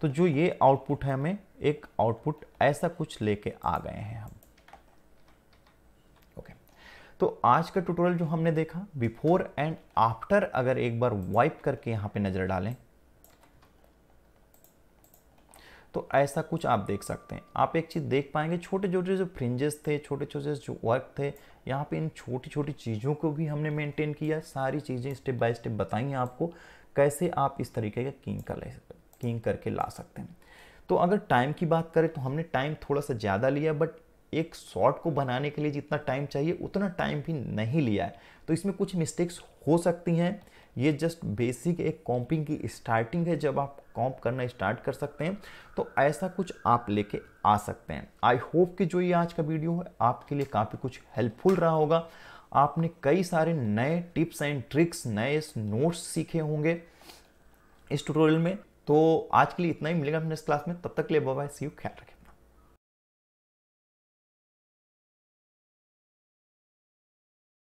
तो जो ये आउटपुट है हमें एक आउटपुट ऐसा कुछ लेके आ गए हैं हम ओके तो आज का ट्यूटोरियल जो हमने देखा बिफोर एंड आफ्टर अगर एक बार वाइप करके यहां पे नज़र डालें तो ऐसा कुछ आप देख सकते हैं आप एक चीज़ देख पाएंगे छोटे छोटे जो फ्रिंजेस थे छोटे छोटे जो वर्क थे यहाँ पे इन छोटी छोटी चीज़ों को भी हमने मेंटेन किया सारी चीज़ें स्टेप बाय स्टेप बताई हैं आपको कैसे आप इस तरीके का किंग कर ले किंग करके ला सकते हैं तो अगर टाइम की बात करें तो हमने टाइम थोड़ा सा ज़्यादा लिया बट एक शॉट को बनाने के लिए जितना टाइम चाहिए उतना टाइम भी नहीं लिया है तो इसमें कुछ मिस्टेक्स हो सकती हैं ये जस्ट बेसिक एक कॉम्पिंग की स्टार्टिंग है जब आप कॉम्प करना स्टार्ट कर सकते हैं तो ऐसा कुछ आप लेके आ सकते हैं आई होप कि जो ये आज का वीडियो है आपके लिए काफ़ी कुछ हेल्पफुल रहा होगा आपने कई सारे नए टिप्स एंड ट्रिक्स नए नोट्स सीखे होंगे इस ट्यूटोरियल में तो आज के लिए इतना ही मिलेगा नेक्स्ट क्लास में तब तक के लिए बाय सी यू ख्याल रखें